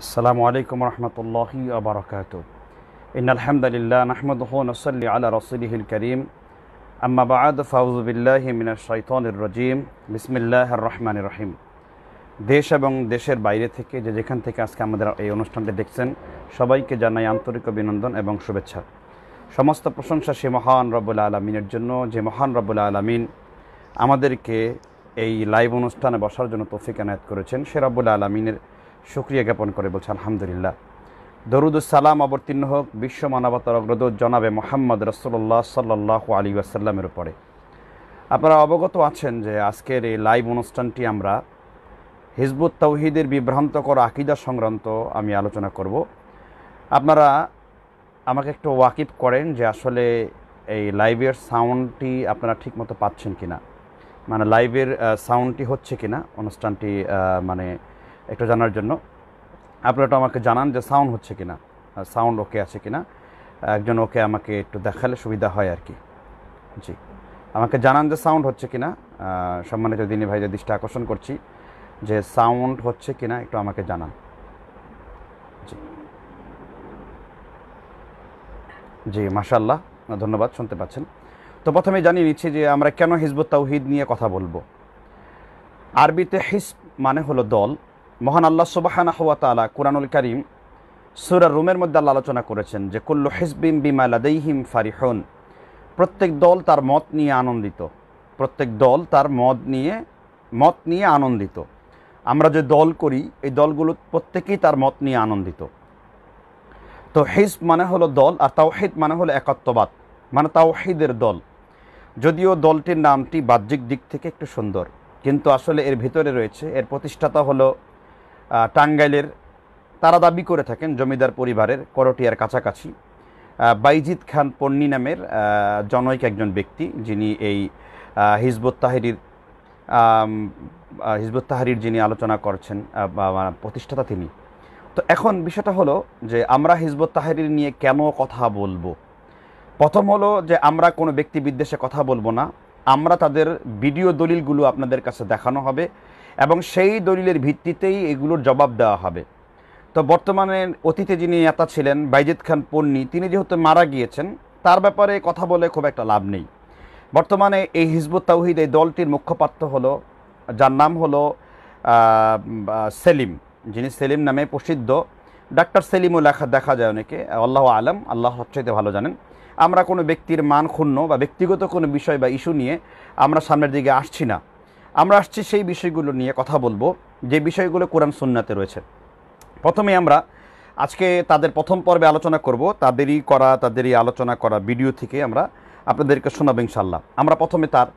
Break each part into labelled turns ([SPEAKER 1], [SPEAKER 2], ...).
[SPEAKER 1] আসসালামু আলাইকুম রহমতুল্লাহি আবরকাত ইন আলহামদুলিল্লাহ নাহমদ নসল্লি আলা রসুলিহিল করিম আম্মা ফাউজ ফাউজুবিল্লাহি মিনার শৈতনুর রজিম বিসমিল্লাহ রহমান রহিম দেশ এবং দেশের বাইরে থেকে যে যেখান থেকে আজকে আমাদের এই অনুষ্ঠানটি দেখছেন সবাইকে জানাই আন্তরিক অভিনন্দন এবং শুভেচ্ছা সমস্ত প্রশংসা সে মহান রব্বুল আলমিনের জন্য যে মহান রব্বুল আলমিন আমাদেরকে এই লাইভ অনুষ্ঠানে বসার জন্য তৌফিক আনায়াত করেছেন সে রব্বুল আলমিনের সুক্রিয়া জ্ঞাপন করে বলছে আলহামদুলিল্লাহ দরুদুসালাম অবতীর্ণ হোক বিশ্ব মানবতার অগ্রদূত জনাবে মোহাম্মদ রসোল্লা সাল্লাহ আলী আসাল্লামের উপরে আপনারা অবগত আছেন যে আজকের এই লাইভ অনুষ্ঠানটি আমরা হিজবুত তৌহিদের বিভ্রান্তকর আকিদা সংক্রান্ত আমি আলোচনা করব আপনারা আমাকে একটু ওয়াকিব করেন যে আসলে এই লাইভের সাউন্ডটি আপনারা ঠিকমতো পাচ্ছেন কি না মানে লাইভের সাউন্ডটি হচ্ছে কিনা অনুষ্ঠানটি মানে একটু জানার জন্য আপনারা একটু আমাকে জানান যে সাউন্ড হচ্ছে কিনা সাউন্ড ওকে আছে কিনা একজন ওকে আমাকে একটু দেখালে সুবিধা হয় আর কি জি আমাকে জানান যে সাউন্ড হচ্ছে কিনা সম্মানিত দিনী ভাই যে দৃষ্টি আকর্ষণ করছি যে সাউন্ড হচ্ছে কিনা একটু আমাকে জানান জি জি মাসাল্লাহ ধন্যবাদ শুনতে পাচ্ছেন তো প্রথমে জানিয়ে নিচ্ছি যে আমরা কেন হিজবুত তাওহিদ নিয়ে কথা বলবো আরবিতে হিস মানে হলো দল মহান আল্লাহ সুবাহানা হুয়া তালা কোরআনুল করিম সুরার রুমের মধ্যে আল্লাহ আলোচনা করেছেন যে কুল্লু হিসবিম বিমা ফারি ফারিহন প্রত্যেক দল তার মত নিয়ে আনন্দিত প্রত্যেক দল তার মত নিয়ে মত নিয়ে আনন্দিত আমরা যে দল করি এই দলগুলো প্রত্যেকেই তার মত নিয়ে আনন্দিত তো হিজব মানে হলো দল আর তাওহিদ মানে হলো একাত্মবাদ মানে তাওহিদের দল যদিও দলটির নামটি বাহ্যিক দিক থেকে একটু সুন্দর কিন্তু আসলে এর ভিতরে রয়েছে এর প্রতিষ্ঠাতা হলো টাঙ্গাইলের তারা দাবি করে থাকেন জমিদার পরিবারের করটিয়ার কাছাকাছি বাইজিৎ খান পন্নী নামের জনৈক একজন ব্যক্তি যিনি এই হিজবুত তাহারির হিজবুত তাহারির যিনি আলোচনা করছেন প্রতিষ্ঠাতা তিনি তো এখন বিষয়টা হলো যে আমরা হিজবুত তাহারির নিয়ে কেন কথা বলবো প্রথম হলো যে আমরা কোনো ব্যক্তি বিদ্বেষে কথা বলবো না আমরা তাদের ভিডিও দলিলগুলো আপনাদের কাছে দেখানো হবে এবং সেই দলিলের ভিত্তিতেই এগুলোর জবাব দেওয়া হবে তো বর্তমানে অতীতে যিনি নেতা ছিলেন বাইজিৎ খান পন্নি তিনি যেহেতু মারা গিয়েছেন তার ব্যাপারে কথা বলে খুব একটা লাভ নেই বর্তমানে এই হিজবুত তাউহিদ এই দলটির মুখ্যপাত্র হলো যার নাম হলো সেলিম যিনি সেলিম নামে প্রসিদ্ধ ডাক্তার সেলিমও লেখা দেখা যায় অনেকে আল্লাহ আলম আল্লাহ সবচাইতে ভালো জানেন আমরা কোনো ব্যক্তির মান ক্ষুণ্ণ বা ব্যক্তিগত কোনো বিষয় বা ইস্যু নিয়ে আমরা সামনের দিকে আসছি না আমরা আসছি সেই বিষয়গুলো নিয়ে কথা বলবো যে বিষয়গুলো কোরআন সুন্নাতে রয়েছে প্রথমে আমরা আজকে তাদের প্রথম পর্বে আলোচনা করব তাদেরই করা তাদেরই আলোচনা করা ভিডিও থেকে আমরা আপনাদেরকে শোনাব ইনশাল্লাহ আমরা প্রথমে তার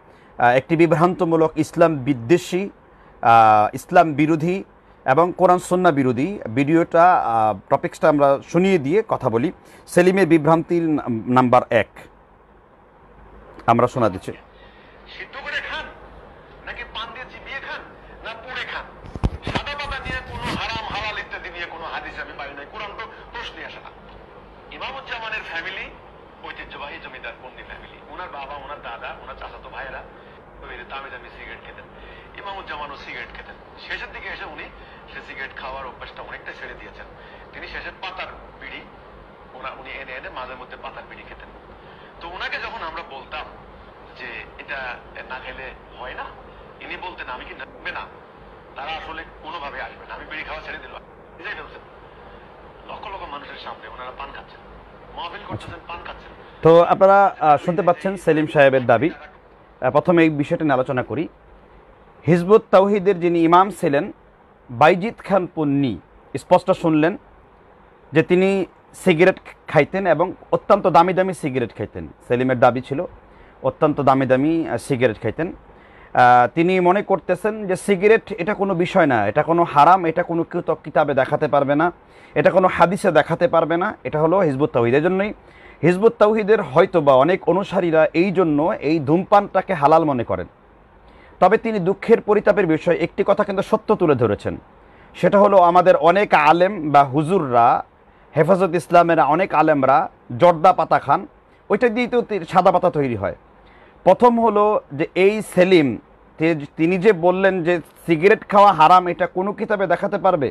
[SPEAKER 1] একটি বিভ্রান্তমূলক ইসলাম বিদ্বেষী ইসলাম বিরোধী এবং কোরআন সন্না বিরোধী ভিডিওটা টপিক্সটা আমরা শুনিয়ে দিয়ে কথা বলি সেলিমের বিভ্রান্তির নাম্বার এক আমরা শোনা দিচ্ছি তো আপনারা শুনতে পাচ্ছেন সেলিম সাহেবের দাবি প্রথমে এই বিষয়টি নিয়ে আলোচনা করি হিজবুত তাওহিদের যিনি ইমাম ছিলেন বাইজিৎ খান পুন্নি স্পষ্ট শুনলেন যে তিনি সিগারেট খাইতেন এবং অত্যন্ত দামি দামি সিগারেট খাইতেন সেলিমের দাবি ছিল অত্যন্ত দামি দামি সিগারেট খাইতেন তিনি মনে করতেছেন যে সিগারেট এটা কোনো বিষয় না এটা কোনো হারাম এটা কোনো কৃত কিতাবে দেখাতে পারবে না এটা কোনো হাদিসে দেখাতে পারবে না এটা হলো হিজবুত তাহিদের জন্যই হিজবুত হয়তো বা অনেক অনুসারীরা এই জন্য এই ধূমপানটাকে হালাল মনে করেন তবে তিনি দুঃখের পরিতাপের বিষয়ে একটি কথা কিন্তু সত্য তুলে ধরেছেন সেটা হলো আমাদের অনেক আলেম বা হুজুররা হেফাজত ইসলামের অনেক আলেমরা জর্দা পাতা খান ওইটা দিয়েই তো সাদা পাতা তৈরি হয় প্রথম হলো যে এই সেলিম তিনি যে বললেন যে সিগারেট খাওয়া হারাম এটা কোনো কিতাবে দেখাতে পারবে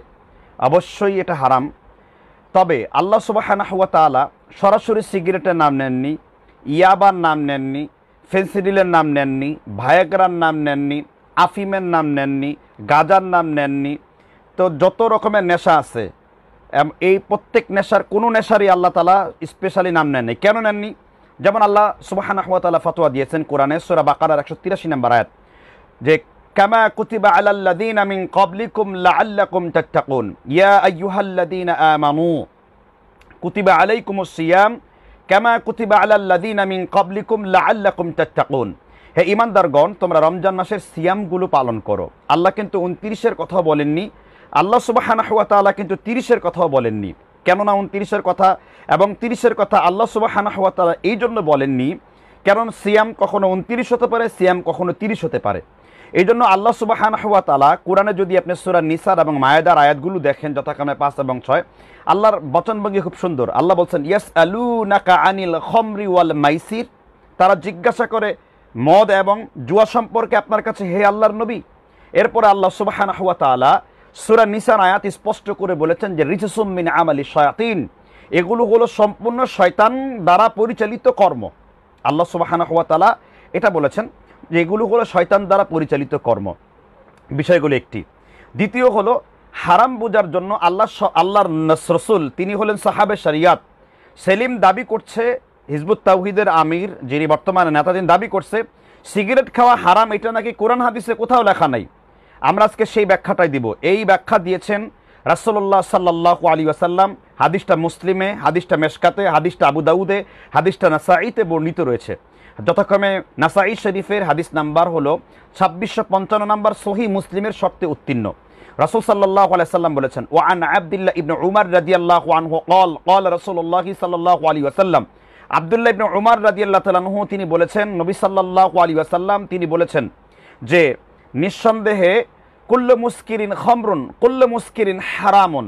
[SPEAKER 1] অবশ্যই এটা হারাম তবে আল্লাহ সুবাহানা হুয়া তালা সরাসরি সিগারেটের নাম নেননি ইয়াবার নাম নেননি ফেন্সিডিলের নাম নেননি ভায়াগ্রার নাম নেননি আফিমের নাম নেননি গাজার নাম নেননি তো যত রকমের নেশা আছে এই প্রত্যেক নেশার কোনো নেশারই আল্লাহ তালা স্পেশালি নাম নেননি কেন নেননি যেমন আল্লাহ সুবাহান আল্লাহ ফতোয়া দিয়েছেন কোরআনে সোরা বাকারার একশো তিরাশি নাম্বার আয়াত যে কামা কুতিবা আলাল্লাদিন আমিন কবলিকুম লা আল্লাকুম তাত্তাকুন ইয়া আইয়ুহাল্লাদিন আমানু কুতিবা আলাইকুম সিয়াম কেমা কুতিবা আলাল্লাদিন আমিন কবলিকুম লাআল্লাকুম তাত্তাকুন হে ইমানদারগণ তোমরা রমজান মাসের সিয়ামগুলো পালন করো আল্লাহ কিন্তু উনত্রিশের কথাও বলেননি আল্লাহ সুবাহানাহুয়া তালা কিন্তু তিরিশের কথাও বলেননি কেননা উনত্রিশের কথা এবং তিরিশের কথা আল্লাহ সুবাহানাহুয়া তালা এই জন্য বলেননি কারণ সিয়াম কখনো উনত্রিশ হতে পারে সিয়াম কখনো তিরিশ হতে পারে এই জন্য আল্লাহ সুবাহান হওয়া তালা কোরআনে যদি আপনি সুরা নিসার এবং মায়েদার আয়াতগুলো দেখেন যথাক্রমে পাঁচ এবং ছয় আল্লাহর বচনভঙ্গি খুব সুন্দর আল্লাহ বলছেন ইয়াস আলু নাকা আনিল খমরি ওয়াল মাইসির তারা জিজ্ঞাসা করে মদ এবং জুয়া সম্পর্কে আপনার কাছে হে আল্লাহর নবী এরপর আল্লাহ সুবাহান হুয়া তালা সুরা নিসার আয়াত স্পষ্ট করে বলেছেন যে রিসুসুম্মিন আমালি শয়াতিন এগুলো হলো সম্পূর্ণ শয়তান দ্বারা পরিচালিত কর্ম আল্লাহ সুবাহান হওয়া তালা এটা বলেছেন এগুলো হলো শয়তান দ্বারা পরিচালিত কর্ম বিষয়গুলো একটি দ্বিতীয় হলো হারাম বোঝার জন্য আল্লাহ আল্লাহর নসরসুল তিনি হলেন সাহাবে শরিয়াত সেলিম দাবি করছে হিজবুত তাহিদের আমির যিনি বর্তমানে নেতাদিন দাবি করছে সিগারেট খাওয়া হারাম এটা নাকি কোরআন হাদিসে কোথাও লেখা নাই আমরা আজকে সেই ব্যাখ্যাটাই দিব এই ব্যাখ্যা দিয়েছেন রাসোল্লাহ সাল্লাহ আলী আসাল্লাম হাদিসটা মুসলিমে হাদিসটা মেশকাতে হাদিসটা আবুদাউদে হাদিসটা নাসাইতে বর্ণিত রয়েছে যথাক্রমে নাসাই শরীফের হাদিস নাম্বার হলো ছাব্বিশশো পঞ্চান্ন নাম্বার সহি মুসলিমের শর্তে উত্তীর্ণ রাসুল সাল্লাহ আলাইসাল্লাম বলেছেন ও আন আবদুল্লাহ ইবনু উমার রাজি আল্লাহ আনহু কল কল রসুল্লাহি সাল্লাহ আলী আসাল্লাম আবদুল্লাহ ইবনু উমার রাজি আল্লাহ তালানহু তিনি বলেছেন নবী সাল্লাহ আলী আসাল্লাম তিনি বলেছেন যে নিঃসন্দেহে কুল্ল মুস্কিরিন খমরুন কুল্ল মুস্কিরিন হারামুন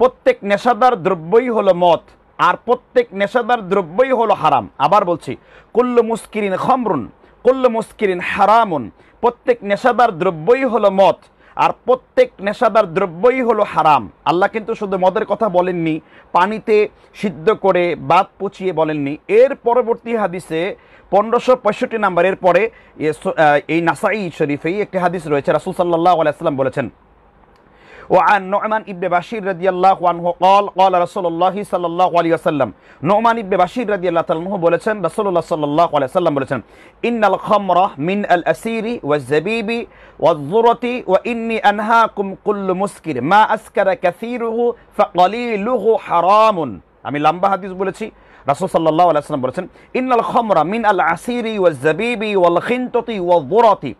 [SPEAKER 1] প্রত্যেক নেশাদার দ্রব্যই হলো মদ আর প্রত্যেক নেশাদার দ্রব্যই হলো হারাম আবার বলছি কুল্ল মুস্কিরিন খমরুন কুল্ল মুস্কিরিন হারামুন প্রত্যেক নেশাদার দ্রব্যই হলো মদ আর প্রত্যেক নেশাদার দ্রব্যই হলো হারাম আল্লাহ কিন্তু শুধু মদের কথা বলেননি পানিতে সিদ্ধ করে বাদ পচিয়ে বলেননি এর পরবর্তী হাদিসে পনেরোশো পঁয়ষট্টি নাম্বারের পরে এই নাসাই শরীফেই একটি হাদিস রয়েছে রাসুল সাল্লাহ আলাইসাল্লাম বলেছেন وعن نعمان ابن بشير رضي الله عنه قال قال رسول الله صلى الله عليه وسلم نعمان ابن بشير رضي الله عنه বলেছেন রাসূলুল্লাহ সাল্লাল্লাহু আলাইহি ওয়াসাল্লাম মিন আল আসিরি ওয়াজ জাবিবি ওয়াজ ইন্নি আনহাকুম কুল্লু মুসকির মা আসকারা কাসীরুহু ফাকালিলুহু আমি লম্বা হাদিস বলেছি রাসুল সাল্লাহ আলাইসালাম বলেছেন ইন্নাল খমরা মিন আল আসিরি ওয়াল জাবিবি ওয়াল খিনতি ওয়াল বোরাতি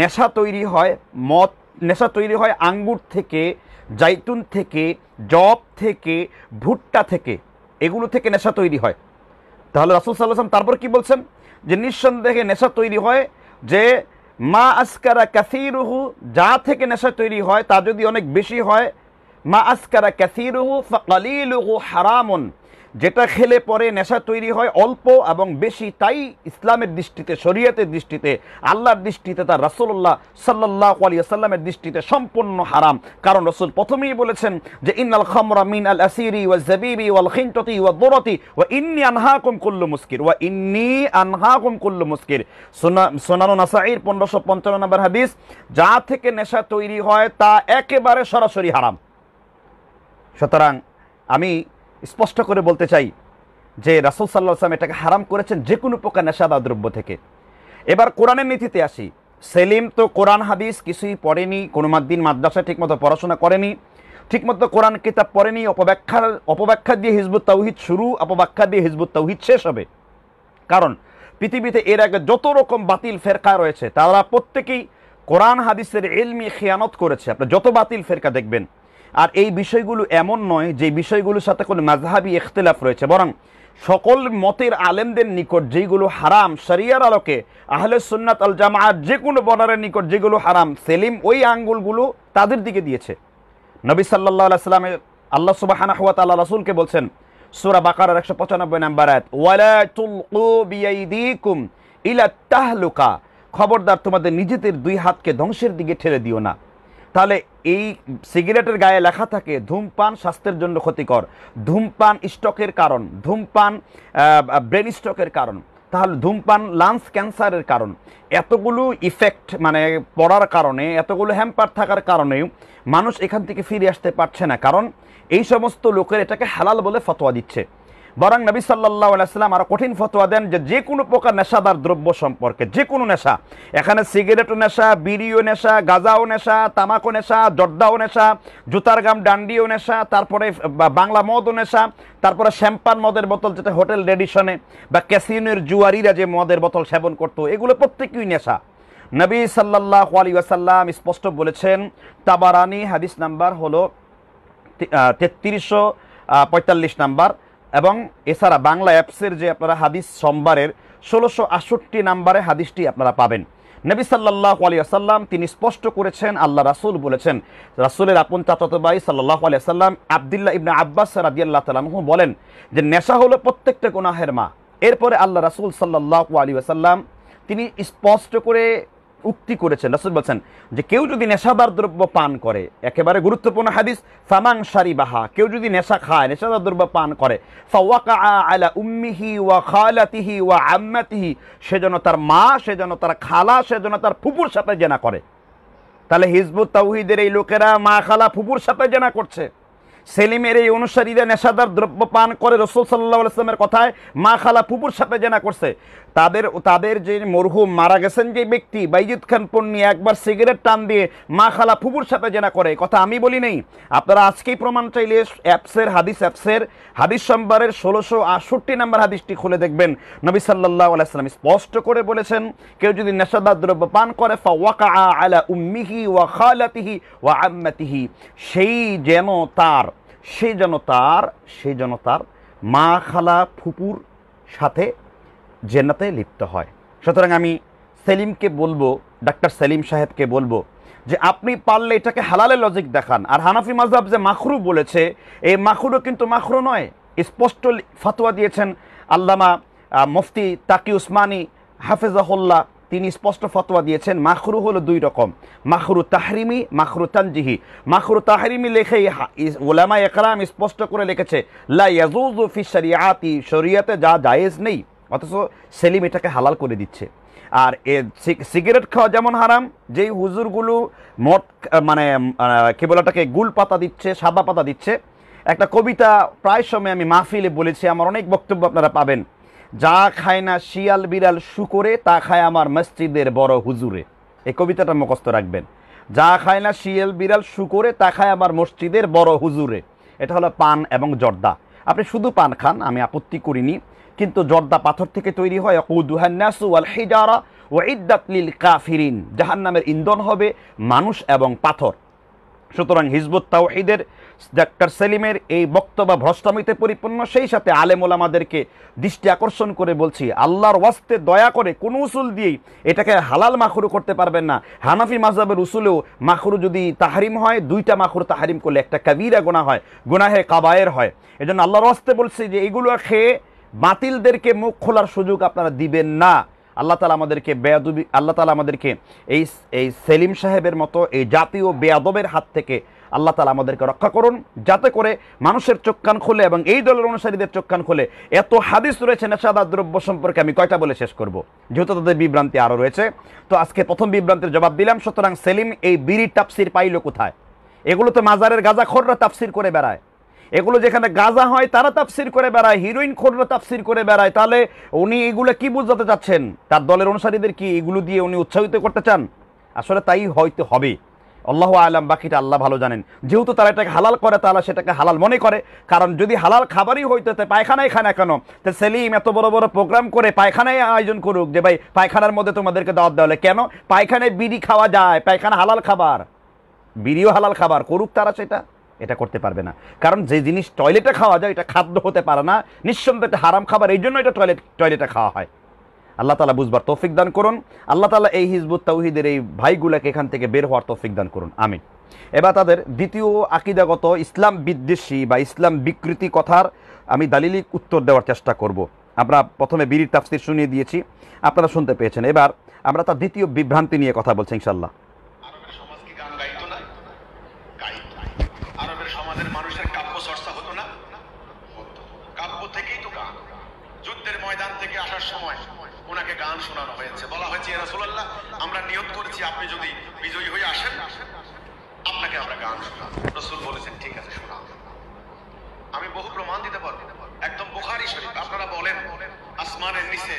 [SPEAKER 1] নেশা তৈরি হয় মদ নেশা তৈরি হয় আঙ্গুর থেকে জাইতুন থেকে জব থেকে ভুট্টা থেকে এগুলো থেকে নেশা তৈরি হয় তাহলে রাসুল সাল্লাহাম তারপর কি বলছেন যে নিঃসন্দেহে নেশা তৈরি হয় যে মা আসকারা কাসিরুহু যা থেকে নেশা তৈরি হয় তা যদি অনেক বেশি হয় মা আসকারা কাসিরুহু ফালিলুহু হারামন যেটা খেলে পরে নেশা তৈরি হয় অল্প এবং বেশি তাই ইসলামের দৃষ্টিতে শরীয়তের দৃষ্টিতে আল্লাহর দৃষ্টিতে তার রাসুল্লাহ সাল্লাহ আলিয়াল্লামের দৃষ্টিতে সম্পূর্ণ হারাম কারণ রসুল প্রথমেই বলেছেন যে ইন্নাল খামরা মিন আল আসিরি ওয়া জাবিবি ওয়াল খিনততি ওয়া দরতি ওয়া ইন্নি আনহাকুম কুল্লু মুসকির ওয়া ইন্নি আনহা আনহাকুম কুল্লু মুসকির সোনানো নাসাইর পনেরোশো পঞ্চান্ন নম্বর হাদিস যা থেকে নেশা তৈরি হয় তা একেবারে সরাসরি হারাম সুতরাং আমি স্পষ্ট করে বলতে চাই যে রাসুল সাল্লাহ এটাকে হারাম করেছেন যে কোনো প্রকার নেশাদা দ্রব্য থেকে এবার কোরআনের নীতিতে আসি সেলিম তো কোরআন হাদিস কিছুই পড়েনি কোনো দিন মাদ্রাসা ঠিকমতো পড়াশোনা করেনি ঠিকমতো কোরআন কিতাব পড়েনি অপব্যাখ্যা অপব্যাখ্যা দিয়ে হিজবুত তাউহিদ শুরু অপব্যাখ্যা দিয়ে হিজবুত তাউহিদ শেষ হবে কারণ পৃথিবীতে এর আগে যত রকম বাতিল ফেরকা রয়েছে তারা প্রত্যেকেই কোরআন হাদিসের এলমি খেয়ানত করেছে আপনি যত বাতিল ফেরকা দেখবেন আর এই বিষয়গুলো এমন নয় যে বিষয়গুলোর সাথে কোনো মাঝহাবি এখতলাফ রয়েছে বরং সকল মতের আলেমদের নিকট যেগুলো হারাম শরিয়ার আলোকে আহলে সুন্নাত আল জামাত যে কোনো বর্ডারের নিকট যেগুলো হারাম সেলিম ওই আঙ্গুলগুলো তাদের দিকে দিয়েছে নবী সাল্লাহ সাল্লামের আল্লাহ সুবাহানা হুয়া আল্লাহ রাসুলকে বলছেন সুরা বাকার একশো পঁচানব্বই নাম্বার ইলা তাহলুকা খবরদার তোমাদের নিজেদের দুই হাতকে ধ্বংসের দিকে ঠেলে দিও না তাহলে এই সিগারেটের গায়ে লেখা থাকে ধূমপান স্বাস্থ্যের জন্য ক্ষতিকর ধূমপান স্টকের কারণ ধূমপান ব্রেন স্টকের কারণ তাহলে ধূমপান লাংস ক্যান্সারের কারণ এতগুলো ইফেক্ট মানে পড়ার কারণে এতগুলো হ্যাম্পার থাকার কারণে মানুষ এখান থেকে ফিরে আসতে পারছে না কারণ এই সমস্ত লোকের এটাকে হালাল বলে ফতোয়া দিচ্ছে বরং নবী সাল্লাহ আলাইসালাম আরও কঠিন ফতোয়া দেন যে যে কোনো প্রকার নেশাদার দ্রব্য সম্পর্কে যে কোনো নেশা এখানে সিগারেটও নেশা বিড়িও নেশা গাঁজাও নেশা তামাকও নেশা জর্দাও নেশা জুতার গাম ডান্ডিও নেশা তারপরে বাংলা মদও নেশা তারপরে শ্যাম্পান মদের বোতল যেটা হোটেল রেডিশনে বা ক্যাসিনোর জুয়ারিরা যে মদের বোতল সেবন করতো এগুলো প্রত্যেকই নেশা নবী সাল্লাহ আলী ওয়াসাল্লাম স্পষ্ট বলেছেন তাবারানি হাদিস নাম্বার হলো তেত্রিশশো পঁয়তাল্লিশ নাম্বার এবং এছাড়া বাংলা অ্যাপসের যে আপনারা হাদিস সোমবারের ষোলোশো আটষট্টি নাম্বারে হাদিসটি আপনারা পাবেন নবী সাল্লাহ আলিয়াসাল্লাম তিনি স্পষ্ট করেছেন আল্লাহ রাসুল বলেছেন রাসুলের আপন চাচাতো সাল্লাহ সাল্লাহ সাল্লাম আবদুল্লাহ ইবনা আব্বাস আল্লাহ তালামহু বলেন যে নেশা হলো প্রত্যেকটা গুনাহের মা এরপরে আল্লাহ রাসুল সাল্লাহ আলিয়াসাল্লাম তিনি স্পষ্ট করে উক্তি করেছেন রাসুল বলছেন যে কেউ যদি নেশাদার দ্রব্য পান করে একেবারে গুরুত্বপূর্ণ হাদিস ফামাং সারি বাহা কেউ যদি নেশা খায় নেশাদার দ্রব্য পান করে আলা উম্মিহি ওয়া খালাতিহি ওয়া আম্মাতিহি সে যেন তার মা সে যেন তার খালা সে যেন তার ফুপুর সাথে জেনা করে তাহলে হিজবুত তাউহিদের এই লোকেরা মা খালা ফুপুর সাথে জেনা করছে সেলিমের এই অনুসারীরা নেশাদার দ্রব্য পান করে রসুল সাল্লাহ আসলামের কথায় মা খালা পুপুর সাথে জেনা করছে তাদের তাদের যে মরহুম মারা গেছেন যে ব্যক্তি বাইজিদ খান পন্নী একবার সিগারেট টান দিয়ে মা খালা ফুবুর সাথে জেনা করে কথা আমি বলি নেই আপনারা আজকেই প্রমাণ চাইলে অ্যাপসের হাদিস অ্যাপসের হাদিস সম্বারের ষোলোশো আটষট্টি নাম্বার হাদিসটি খুলে দেখবেন নবী সাল্লাহ আলাইসালাম স্পষ্ট করে বলেছেন কেউ যদি নেশাদার দ্রব্য পান করে ফা ওয়াকা আলা উম্মিহি ওয়া খালাতিহি ওয়া আম্মাতিহি সেই যেন তার সেই যেন তার সেই যেন তার মা খালা ফুপুর সাথে জেন্নাতে লিপ্ত হয় সুতরাং আমি সেলিমকে বলবো ডাক্তার সেলিম সাহেবকে বলবো যে আপনি পারলে এটাকে হালালে লজিক দেখান আর হানাফি মাজহাব যে মাখরু বলেছে এই মাখরুও কিন্তু মাখরু নয় স্পষ্ট ফাতোয়া দিয়েছেন আল্লামা মুফতি তাকি উসমানী হাফেজাহুল্লাহ তিনি স্পষ্ট ফতোয়া দিয়েছেন মাখরু হলো দুই রকম মাখরু তাহরিমি মাখরু তানজিহি মাখরু তাহরিমি লেখে ওলামা একরাম স্পষ্ট করে লিখেছে লা ইয়াজুজু ফি শরিয়াতি শরিয়াতে যা জায়েজ নেই অথচ সেলিম এটাকে হালাল করে দিচ্ছে আর এ সিগারেট খাওয়া যেমন হারাম যেই হুজুরগুলো মদ মানে কেবলটাকে গুল পাতা দিচ্ছে সাদা পাতা দিচ্ছে একটা কবিতা প্রায় সময় আমি মাহফিলে বলেছি আমার অনেক বক্তব্য আপনারা পাবেন যা খায় না শিয়াল বিড়াল শুকরে তা খায় আমার মসজিদের বড় হুজুরে এই কবিতাটা মুখস্ত রাখবেন যা খায় না শিয়াল বিড়াল শুকরে তা খায় আমার মসজিদের বড় হুজুরে এটা হলো পান এবং জর্দা আপনি শুধু পান খান আমি আপত্তি করিনি কিন্তু জর্দা পাথর থেকে তৈরি হয় কুদুহান্নাসু আল হিজারা ও লিল কাফিরিন জাহান নামের ইন্ধন হবে মানুষ এবং পাথর সুতরাং হিজবুত তাওহিদের ডাক্তার সেলিমের এই বক্তব্য ভ্রষ্টামিতে পরিপূর্ণ সেই সাথে আমাদেরকে দৃষ্টি আকর্ষণ করে বলছি আল্লাহর ওয়াস্তে দয়া করে কোনো উসুল দিয়েই এটাকে হালাল মাখুরু করতে পারবেন না হানাফি মাজহাবের উসুলেও মাখুরু যদি তাহারিম হয় দুইটা মাখুরু তাহারিম করলে একটা কাবিরা গোনা হয় গোনাহে কাবায়ের হয় এজন্য আল্লাহর ওয়াস্তে বলছি যে এগুলো খেয়ে বাতিলদেরকে মুখ খোলার সুযোগ আপনারা দিবেন না আল্লাহ তালা আমাদেরকে বেয়াদবি আল্লাহ তালা আমাদেরকে এই এই সেলিম সাহেবের মতো এই জাতীয় বেয়াদবের হাত থেকে আল্লাহ তালা আমাদেরকে রক্ষা করুন যাতে করে মানুষের চোখ কান খুলে এবং এই দলের অনুসারীদের চোখ খুলে এত হাদিস রয়েছে নেশাদার দ্রব্য সম্পর্কে আমি কয়টা বলে শেষ করব যেহেতু তাদের বিভ্রান্তি আরও রয়েছে তো আজকে প্রথম বিভ্রান্তির জবাব দিলাম সুতরাং সেলিম এই বিড়ি টাপসির পাইল কোথায় এগুলো তো মাজারের গাজা খররা তাফসির করে বেড়ায় এগুলো যেখানে গাজা হয় তারা তাফসির করে বেড়ায় হিরোইন খোর তাফসির করে বেড়ায় তাহলে উনি এগুলো কি বোঝাতে চাচ্ছেন তার দলের অনুসারীদের কি এগুলো দিয়ে উনি উৎসাহিত করতে চান আসলে তাই হয়তো হবে আল্লাহ আলাম বাকিটা আল্লাহ ভালো জানেন যেহেতু তারা এটাকে হালাল করে তাহলে সেটাকে হালাল মনে করে কারণ যদি হালাল খাবারই হইতে তাই পায়খানায় খায় না কেন তো সেলিম এত বড় বড় প্রোগ্রাম করে পায়খানায় আয়োজন করুক যে ভাই পায়খানার মধ্যে তোমাদেরকে দাওয়াত দেওয়া হলে কেন পায়খানায় বিড়ি খাওয়া যায় পায়খানা হালাল খাবার বিড়িও হালাল খাবার করুক তারা সেটা এটা করতে পারবে না কারণ যে জিনিস টয়লেটে খাওয়া যায় এটা খাদ্য হতে পারে না নিঃসম্পেতে হারাম খাবার এই জন্য এটা টয়লেট টয়লেটে খাওয়া হয় আল্লাহ তালা বুঝবার তৌফিক দান করুন আল্লাহ তালা এই হিজবুত তাউহিদের এই ভাইগুলাকে এখান থেকে বের হওয়ার তৌফিক দান করুন আমি এবার তাদের দ্বিতীয় আকিদাগত ইসলাম বিদ্বেষী বা ইসলাম বিকৃতি কথার আমি দালিলিক উত্তর দেওয়ার চেষ্টা করব। আমরা প্রথমে বীরির তাফসির শুনিয়ে দিয়েছি আপনারা শুনতে পেয়েছেন এবার আমরা তার দ্বিতীয় বিভ্রান্তি নিয়ে কথা বলছি ইনশাল্লাহ
[SPEAKER 2] যুদ্ধের ময়দান থেকে আসার সময় ওনাকে গান শোনানো হয়েছে বলা হয়েছে রাসুলাল্লাহ আমরা নিয়োগ করছি আপনি যদি বিজয়ী হয়ে আসেন আপনাকে আমরা গান শোনাব রসুল বলেছেন ঠিক আছে শোনাব আমি বহু প্রমাণ দিতে পারবো একদম বুখারি শরীফ আপনারা বলেন আসমানের নিচে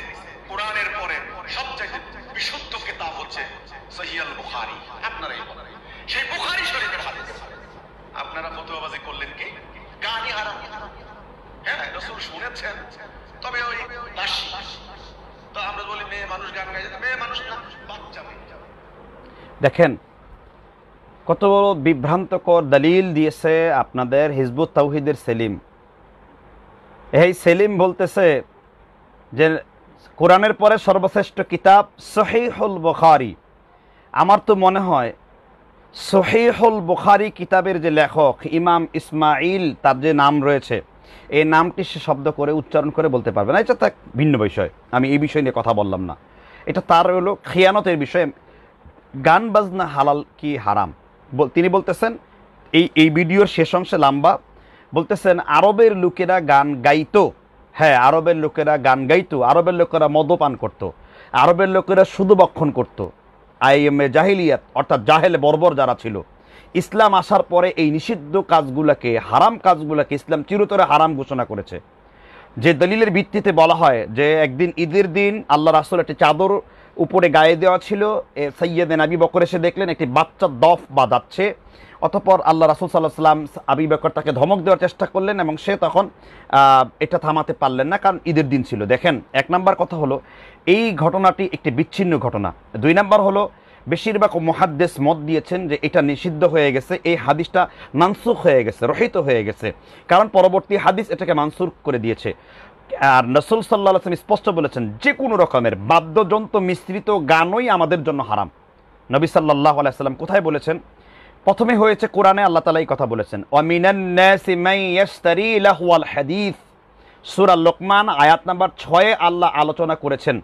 [SPEAKER 2] কোরআনের পরে সবচেয়ে বিশুদ্ধ কেতাব হচ্ছে সহিয়াল বুখারি আপনারাই বলেন সেই বুখারি শরীফের হাতে আপনারা ফতোয়াবাজি করলেন কি গানই হারা হ্যাঁ রসুল শুনেছেন তবে ওই বাসি
[SPEAKER 1] তো আমরা বলি মেয়ে মানুষ গান গাইছে মেয়ে মানুষ না বাচ্চা দেখেন কত বড় বিভ্রান্তকর দলিল দিয়েছে আপনাদের হিজবুত তাওহিদের সেলিম এই সেলিম বলতেছে যে কোরআনের পরে সর্বশ্রেষ্ঠ কিতাব সহিহুল বখারি আমার তো মনে হয় সহিহুল বখারি কিতাবের যে লেখক ইমাম ইসমাইল তার যে নাম রয়েছে এই নামটি সে শব্দ করে উচ্চারণ করে বলতে পারবে না এটা তা ভিন্ন বিষয় আমি এই বিষয় নিয়ে কথা বললাম না এটা তার হলো খেয়ানতের বিষয়ে গান বাজনা হালাল কি হারাম তিনি বলতেছেন এই এই ভিডিওর শেষ অংশে লাম্বা বলতেছেন আরবের লোকেরা গান গাইতো হ্যাঁ আরবের লোকেরা গান গাইতো আরবের লোকেরা মদপান করত। আরবের লোকেরা শুধু বক্ষণ করতো আই এম এ জাহিলিয়াত অর্থাৎ জাহেলে বর্বর যারা ছিল ইসলাম আসার পরে এই নিষিদ্ধ কাজগুলোকে হারাম কাজগুলোকে ইসলাম চিরতরে হারাম ঘোষণা করেছে যে দলিলের ভিত্তিতে বলা হয় যে একদিন ঈদের দিন আল্লাহ রাসুল একটি চাদর উপরে গায়ে দেওয়া ছিল সৈয়দে আবি বকর এসে দেখলেন একটি বাচ্চা দফ বাঁধাচ্ছে অতপর আল্লাহ রাসুল সাল্লাহ সাল্লাম আবি বকর তাকে ধমক দেওয়ার চেষ্টা করলেন এবং সে তখন এটা থামাতে পারলেন না কারণ ঈদের দিন ছিল দেখেন এক নাম্বার কথা হলো এই ঘটনাটি একটি বিচ্ছিন্ন ঘটনা দুই নাম্বার হলো বেশিরভাগ মহাদ্দেশ মত দিয়েছেন যে এটা নিষিদ্ধ হয়ে গেছে এই হাদিসটা মানসুখ হয়ে গেছে রহিত হয়ে গেছে কারণ পরবর্তী হাদিস এটাকে মানসুর করে দিয়েছে আর নসুল সাল্লাহ আসলাম স্পষ্ট বলেছেন যে কোনো রকমের বাদ্যযন্ত্র মিশ্রিত গানই আমাদের জন্য হারাম নবী সাল্লাহ আলাইসাল্লাম কোথায় বলেছেন প্রথমে হয়েছে কোরআনে আল্লাহ তালা এই কথা বলেছেন সুরা লোকমান আয়াত নাম্বার ছয়ে আল্লাহ আলোচনা করেছেন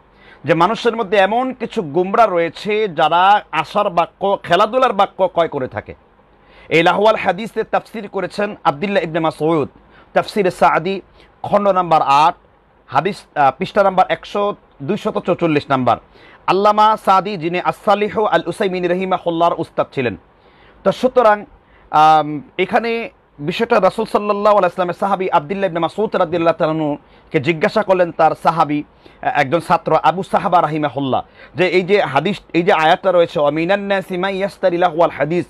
[SPEAKER 1] যে মানুষের মধ্যে এমন কিছু গুমরা রয়েছে যারা আশার বাক্য খেলাধুলার বাক্য কয় করে থাকে এই লাহওয়াল হাদিসে তাফসির করেছেন আবদুল্লাহ ইবনে মাসউদ তাফসির সাদি খণ্ড নাম্বার আট হাদিস পৃষ্ঠা নাম্বার একশো দুইশত চৌচল্লিশ নাম্বার আল্লামা সাদি যিনি আসালিহ আল উসাইমিন রহিমা হল্লার উস্তাদ ছিলেন তো সুতরাং এখানে বিষয়টা রাসুল সাল্লাহ আলাইসলামের সাহাবি আবদুল্লাহ ইবনে মাসুদ রাদিল্লাহ তালানুকে জিজ্ঞাসা করলেন তার সাহাবি একজন ছাত্র আবু সাহাবা রাহিমাহুল্লাহ যে এই যে হাদিস এই যে আয়াতটা রয়েছে অমিনান্না সিমা ইয়াস্তারিল্লাহ হাদিস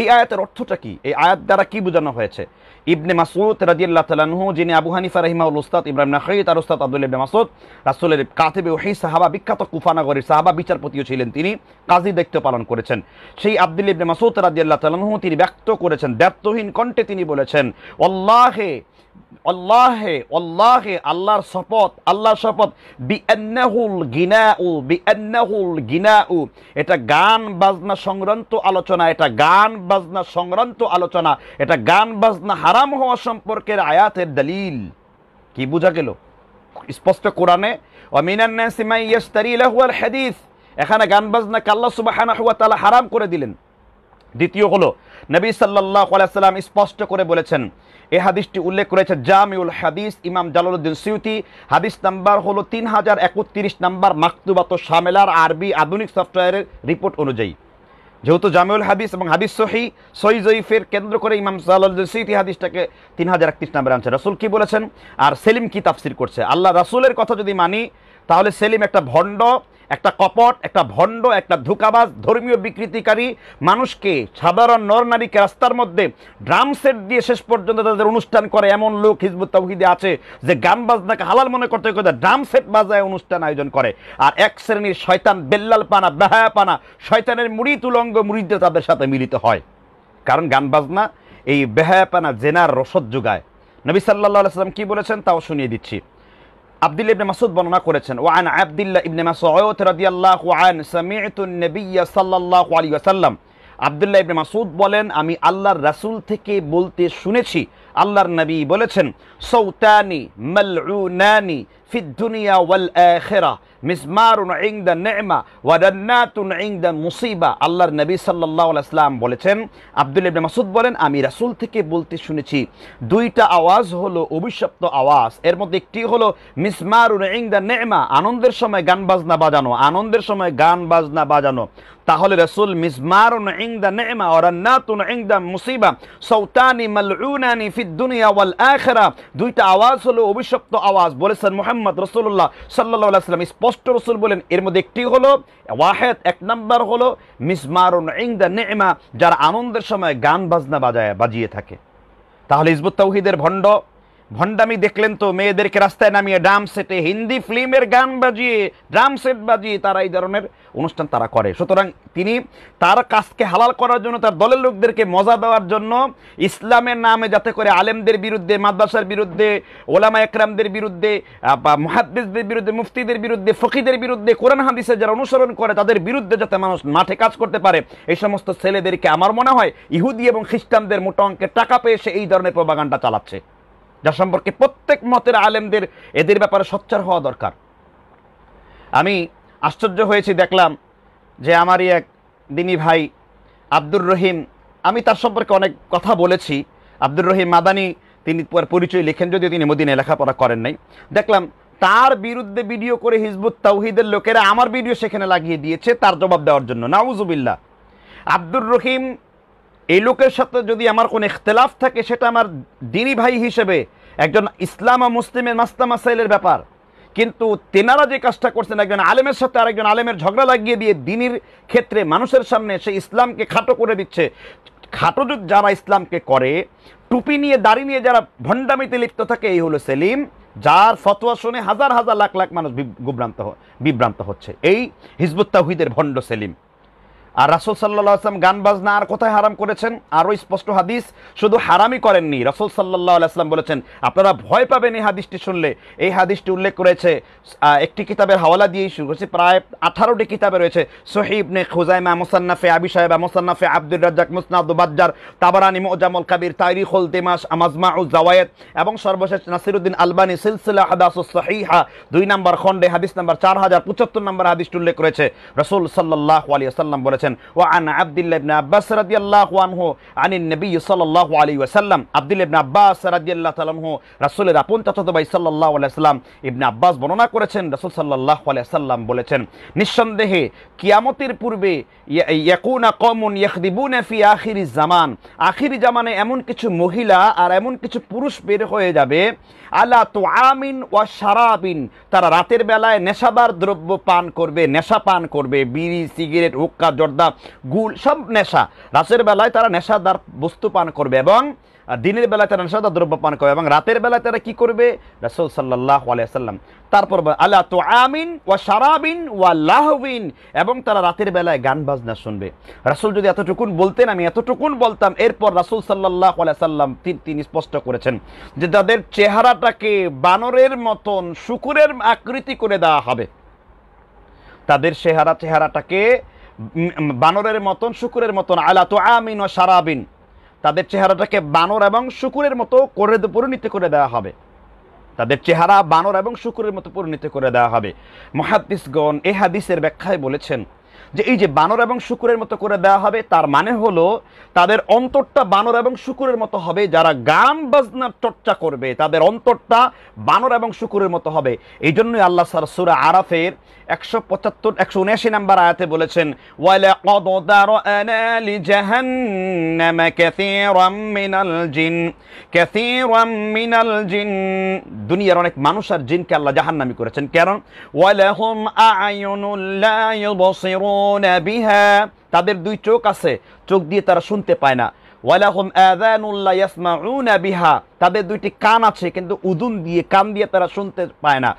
[SPEAKER 1] এই আয়াতের অর্থটা কি এই আয়াত দ্বারা কি বোঝানো হয়েছে ইবনে মাসুদ রাজিয়াল্লাহ তালানহু যিনি আবু হানিফা উল উস্তাদ ইব্রাহিম নাখি তার উস্তাদ আব্দুল ইবনে মাসুদ রাসুলের কাতেবে ওহি সাহাবা বিখ্যাত কুফানাগরের সাহাবা বিচারপতিও ছিলেন তিনি কাজী দায়িত্ব পালন করেছেন সেই আব্দুল ইবনে মাসুদ রাজিয়াল্লাহ তালানহু তিনি ব্যক্ত করেছেন ব্যর্থহীন কণ্ঠে তিনি বলেছেন অল্লাহে অল্লাহে অল্লাহে আল্লাহর শপথ আল্লাহর শপথ বিআন্নাহুল গিনাউ বিআন্নাহুল গিনাউ এটা গান বাজনা সংক্রান্ত আলোচনা এটা গান বাজনা সংক্রান্ত আলোচনা এটা গান বাজনা হারাম হওয়া সম্পর্কের আয়াতের দলিল কি বোঝা গেল স্পষ্ট কোরআনে অমিনান্নাসি মাই ইয়াশতারি লাহুয়াল হাদিস এখানে গান বাজনা কাল্লা সুবহানাহু ওয়া তালা হারাম করে দিলেন দ্বিতীয় হলো নবী সাল্লাল্লাহু আলাইসাল্লাম স্পষ্ট করে বলেছেন এ হাদিসটি উল্লেখ করেছে জামিউল হাদিস ইমাম জালালউদ্দিন সিউতি হাদিস নাম্বার হলো তিন হাজার একত্রিশ নাম্বার মাকতুবাত সামেলার আরবি আধুনিক সফটওয়্যারের রিপোর্ট অনুযায়ী যেহেতু জামিউল হাদিস এবং হাদিস সহি সহি জয়ীফের কেন্দ্র করে ইমাম সাল্লাহ সিউতি হাদিসটাকে তিন হাজার একত্রিশ নাম্বারে আনছে রাসুল কী বলেছেন আর সেলিম কি তাফসির করছে আল্লাহ রাসুলের কথা যদি মানি তাহলে সেলিম একটা ভণ্ড একটা কপট একটা ভণ্ড একটা ধোকাবাজ ধর্মীয় বিকৃতিকারী মানুষকে সাধারণ নরনারীকে রাস্তার মধ্যে ড্রাম সেট দিয়ে শেষ পর্যন্ত তাদের অনুষ্ঠান করে এমন লোক হিজবুত তহিদে আছে যে গান বাজনাকে হালাল মনে করতে করতে ড্রাম সেট বাজায় অনুষ্ঠান আয়োজন করে আর এক শ্রেণীর শয়তান বেল্লাল পানা বেহায়া পানা শয়তানের মুড়ি তুলঙ্গ মুড়িতে তাদের সাথে মিলিত হয় কারণ গান বাজনা এই বেহায়াপানা জেনার রসদ যোগায় নবী সাল্লাহ সাল্লাম কী বলেছেন তাও শুনিয়ে দিচ্ছি আব্দুল ইবনে মাসুদ বর্ণনা করেছেন ওয়ান আব্দুল্লাহ ইবনে মাসউদ রাদিয়াল্লাহু আন সামি'তুন নবিয়্য সাল্লাল্লাহু আলাইহি ওয়াসাল্লাম আব্দুল্লাহ ইবনে মাসুদ বলেন আমি আল্লাহর রাসূল থেকে বলতে শুনেছি আল্লাহর নবী বলেছেন সাউতানি মালউনানি في الدنيا والآخرة মিসমার ইংদা নেমা ওয়াদান্নাতুন ইংদা মুসিবা আল্লাহর নবী সাল্লাহ আসলাম বলেছেন আব্দুল মাসুদ বলেন আমি রাসুল থেকে বলতে শুনেছি দুইটা আওয়াজ হলো অভিশপ্ত আওয়াজ এর মধ্যে একটি হলো মিসমার ইংদা নেমা আনন্দের সময় গান বাজনা বাজানো আনন্দের সময় গান বাজনা বাজানো তাহলে রসুল মিসমার ইংদা নেমা ওরান্নাতুন ইংদা মুসিবা সৌতানি মালউনানি ফিদ দুনিয়া ওয়াল আখিরা দুইটা আওয়াজ হলো অভিশপ্ত আওয়াজ বলেছেন মোহাম্মদ মোহাম্মদ রসুল্লাহ সাল্লাহ সাল্লাম স্পষ্ট রসুল বলেন এর মধ্যে একটি হলো ওয়াহেদ এক নাম্বার হলো মিসমারুন ইংদা নেমা যারা আনন্দের সময় গান বাজনা বাজায় বাজিয়ে থাকে তাহলে ইসবুত তৌহিদের ভণ্ড ভণ্ডামি দেখলেন তো মেয়েদেরকে রাস্তায় নামিয়ে ড্রাম সেটে হিন্দি ফিল্মের গান বাজিয়ে ড্রাম সেট বাজিয়ে তারা এই ধরনের অনুষ্ঠান তারা করে সুতরাং তিনি তার কাজকে হালাল করার জন্য তার দলের লোকদেরকে মজা দেওয়ার জন্য ইসলামের নামে যাতে করে আলেমদের বিরুদ্ধে মাদ্রাসার বিরুদ্ধে ওলামা একরামদের বিরুদ্ধে বা মহাদ্দেশদের বিরুদ্ধে মুফতিদের বিরুদ্ধে ফকিদের বিরুদ্ধে কোরআন হাদিসে যারা অনুসরণ করে তাদের বিরুদ্ধে যাতে মানুষ মাঠে কাজ করতে পারে এই সমস্ত ছেলেদেরকে আমার মনে হয় ইহুদি এবং খ্রিস্টানদের মোটা অঙ্কের টাকা পেয়ে সে এই ধরনের প্রবাগানটা চালাচ্ছে যা সম্পর্কে প্রত্যেক মতের আলেমদের এদের ব্যাপারে সোচ্চার হওয়া দরকার আমি আশ্চর্য হয়েছি দেখলাম যে আমারই এক দিনী ভাই আব্দুর রহিম আমি তার সম্পর্কে অনেক কথা বলেছি আব্দুর রহিম মাদানি তিনি পরিচয় লিখেন যদিও তিনি মদিনে লেখাপড়া করেন নাই দেখলাম তার বিরুদ্ধে ভিডিও করে হিজবুত তাউহিদের লোকেরা আমার ভিডিও সেখানে লাগিয়ে দিয়েছে তার জবাব দেওয়ার জন্য নাউজুবিল্লা আব্দুর রহিম এই লোকের সাথে যদি আমার কোনো ইখতলাফ থাকে সেটা আমার দিনী ভাই হিসেবে একজন ইসলাম ও মুসলিমের মাস্তা মাসাইলের ব্যাপার কিন্তু তেনারা যে কাজটা করছেন একজন আলেমের সাথে আরেকজন আলেমের ঝগড়া লাগিয়ে দিয়ে দিনের ক্ষেত্রে মানুষের সামনে সে ইসলামকে খাটো করে দিচ্ছে খাটো যারা ইসলামকে করে টুপি নিয়ে দাড়ি নিয়ে যারা ভণ্ডামিতে লিপ্ত থাকে এই হলো সেলিম যার ফতোয়া শুনে হাজার হাজার লাখ লাখ মানুষ বিভ্রান্ত বিভ্রান্ত হচ্ছে এই হিজবুত্তাহিদের ভণ্ড সেলিম আর রাসুল সাল্লাহ আসলাম গান বাজনা আর কোথায় হারাম করেছেন আরও স্পষ্ট হাদিস শুধু হারামই করেননি রাসুল সাল্লাহ আসলাম বলেছেন আপনারা ভয় পাবেন এই হাদিসটি শুনলে এই হাদিসটি উল্লেখ করেছে একটি কিতাবের হাওয়ালা দিয়েই শুরু করেছে প্রায় আঠারোটি কিতাবে রয়েছে সহিবনে খুজাইমা মোসান্নাফে আবি সাহেব মোসান্নাফে আব্দুর রাজ্জাক মুসনাদুবাজ্জার তাবারানি মোজামল কাবির তাইরিখুল দেমাস আমাজমা উল জাওয়ায়েত এবং সর্বশেষ নাসিরুদ্দিন আলবানি সিলসিলা হাদাস সহিহা দুই নম্বর খন্ডে হাদিস নাম্বার চার হাজার পঁচাত্তর নম্বর হাদিসটি উল্লেখ করেছে রসুল সাল্লাহ আলিয়া সাল্লাম বলেছেন করেছেন ও আন আব্দুল্লাহ ইবনে আব্বাস রাদিয়াল্লাহু আনহু আনিন নবী সাল্লাল্লাহু আলাইহি ওয়াসাল্লাম আব্দুল্লাহ ইবনে আব্বাস রাদিয়াল্লাহু তাআলাহু রাসূলের আপন চাচাতো ভাই সাল্লাল্লাহু আলাইহি সাল্লাম ইবনে আব্বাস বর্ণনা করেছেন রাসূল সাল্লাল্লাহু আলাইহি সাল্লাম বলেছেন নিঃসন্দেহে কিয়ামতের পূর্বে ইয়াকুনা কওমুন ইয়াখদিবুনা ফি আখিরি জামান আখিরি জামানে এমন কিছু মহিলা আর এমন কিছু পুরুষ বের হয়ে যাবে আলা তো আমিন ও সারাবিন তারা রাতের বেলায় নেশাবার দ্রব্য পান করবে নেশা পান করবে বিড়ি সিগারেট হুক্কা জর্দা গুল সব নেশা রাতের বেলায় তারা নেশাদার বস্তু পান করবে এবং দিনের বেলায় তারা নেশাদা দ্রব্য পান করবে এবং রাতের বেলায় তারা কি করবে রাসুল সাল্লাহ আলিয়াল্লাম তারপর আল্লাহ তো আমিন ওয়া সারাবিন ওয়া লাহবিন এবং তারা রাতের বেলায় গান বাজনা শুনবে রাসুল যদি এতটুকুন বলতেন আমি এতটুকুন বলতাম এরপর রাসুল সাল্লাহ আলিয়াল্লাম তিনি স্পষ্ট করেছেন যে তাদের চেহারাটাকে বানরের মতন শুকুরের আকৃতি করে দেওয়া হবে তাদের চেহারা চেহারাটাকে বানরের মতন শুকুরের মতন আলা তো আমিন ও সারাবিন তাদের চেহারাটাকে বানর এবং শুকুরের মতো করে পরিণত করে দেওয়া হবে তাদের চেহারা বানর এবং শুকুরের মতো পরিণত করে দেওয়া হবে মহাদিসগণ এ হাদিসের ব্যাখ্যায় বলেছেন যে এই যে বানর এবং শুকুরের মতো করে দেওয়া হবে তার মানে হলো তাদের অন্তরটা বানর এবং শুকুরের মতো হবে যারা গান বাজনার চর্চা করবে তাদের অন্তরটা বানর এবং শুকুরের মতো হবে এই জন্যই আল্লাহ সার সুরা আরাফের একশো পঁচাত্তর একশো উনআশি নাম্বার আয়াতে বলেছেন দুনিয়ার অনেক মানুষ আর জিনকে আল্লাহ জাহান্নামি করেছেন কারণ ওয়ালাহুম আয়নুল্লাহ বিহা তাদের দুই চোখ আছে চোখ দিয়ে তারা শুনতে পায় না বিহা তাদের দুইটি কান আছে কিন্তু উদুন দিয়ে কান দিয়ে তারা শুনতে পায় না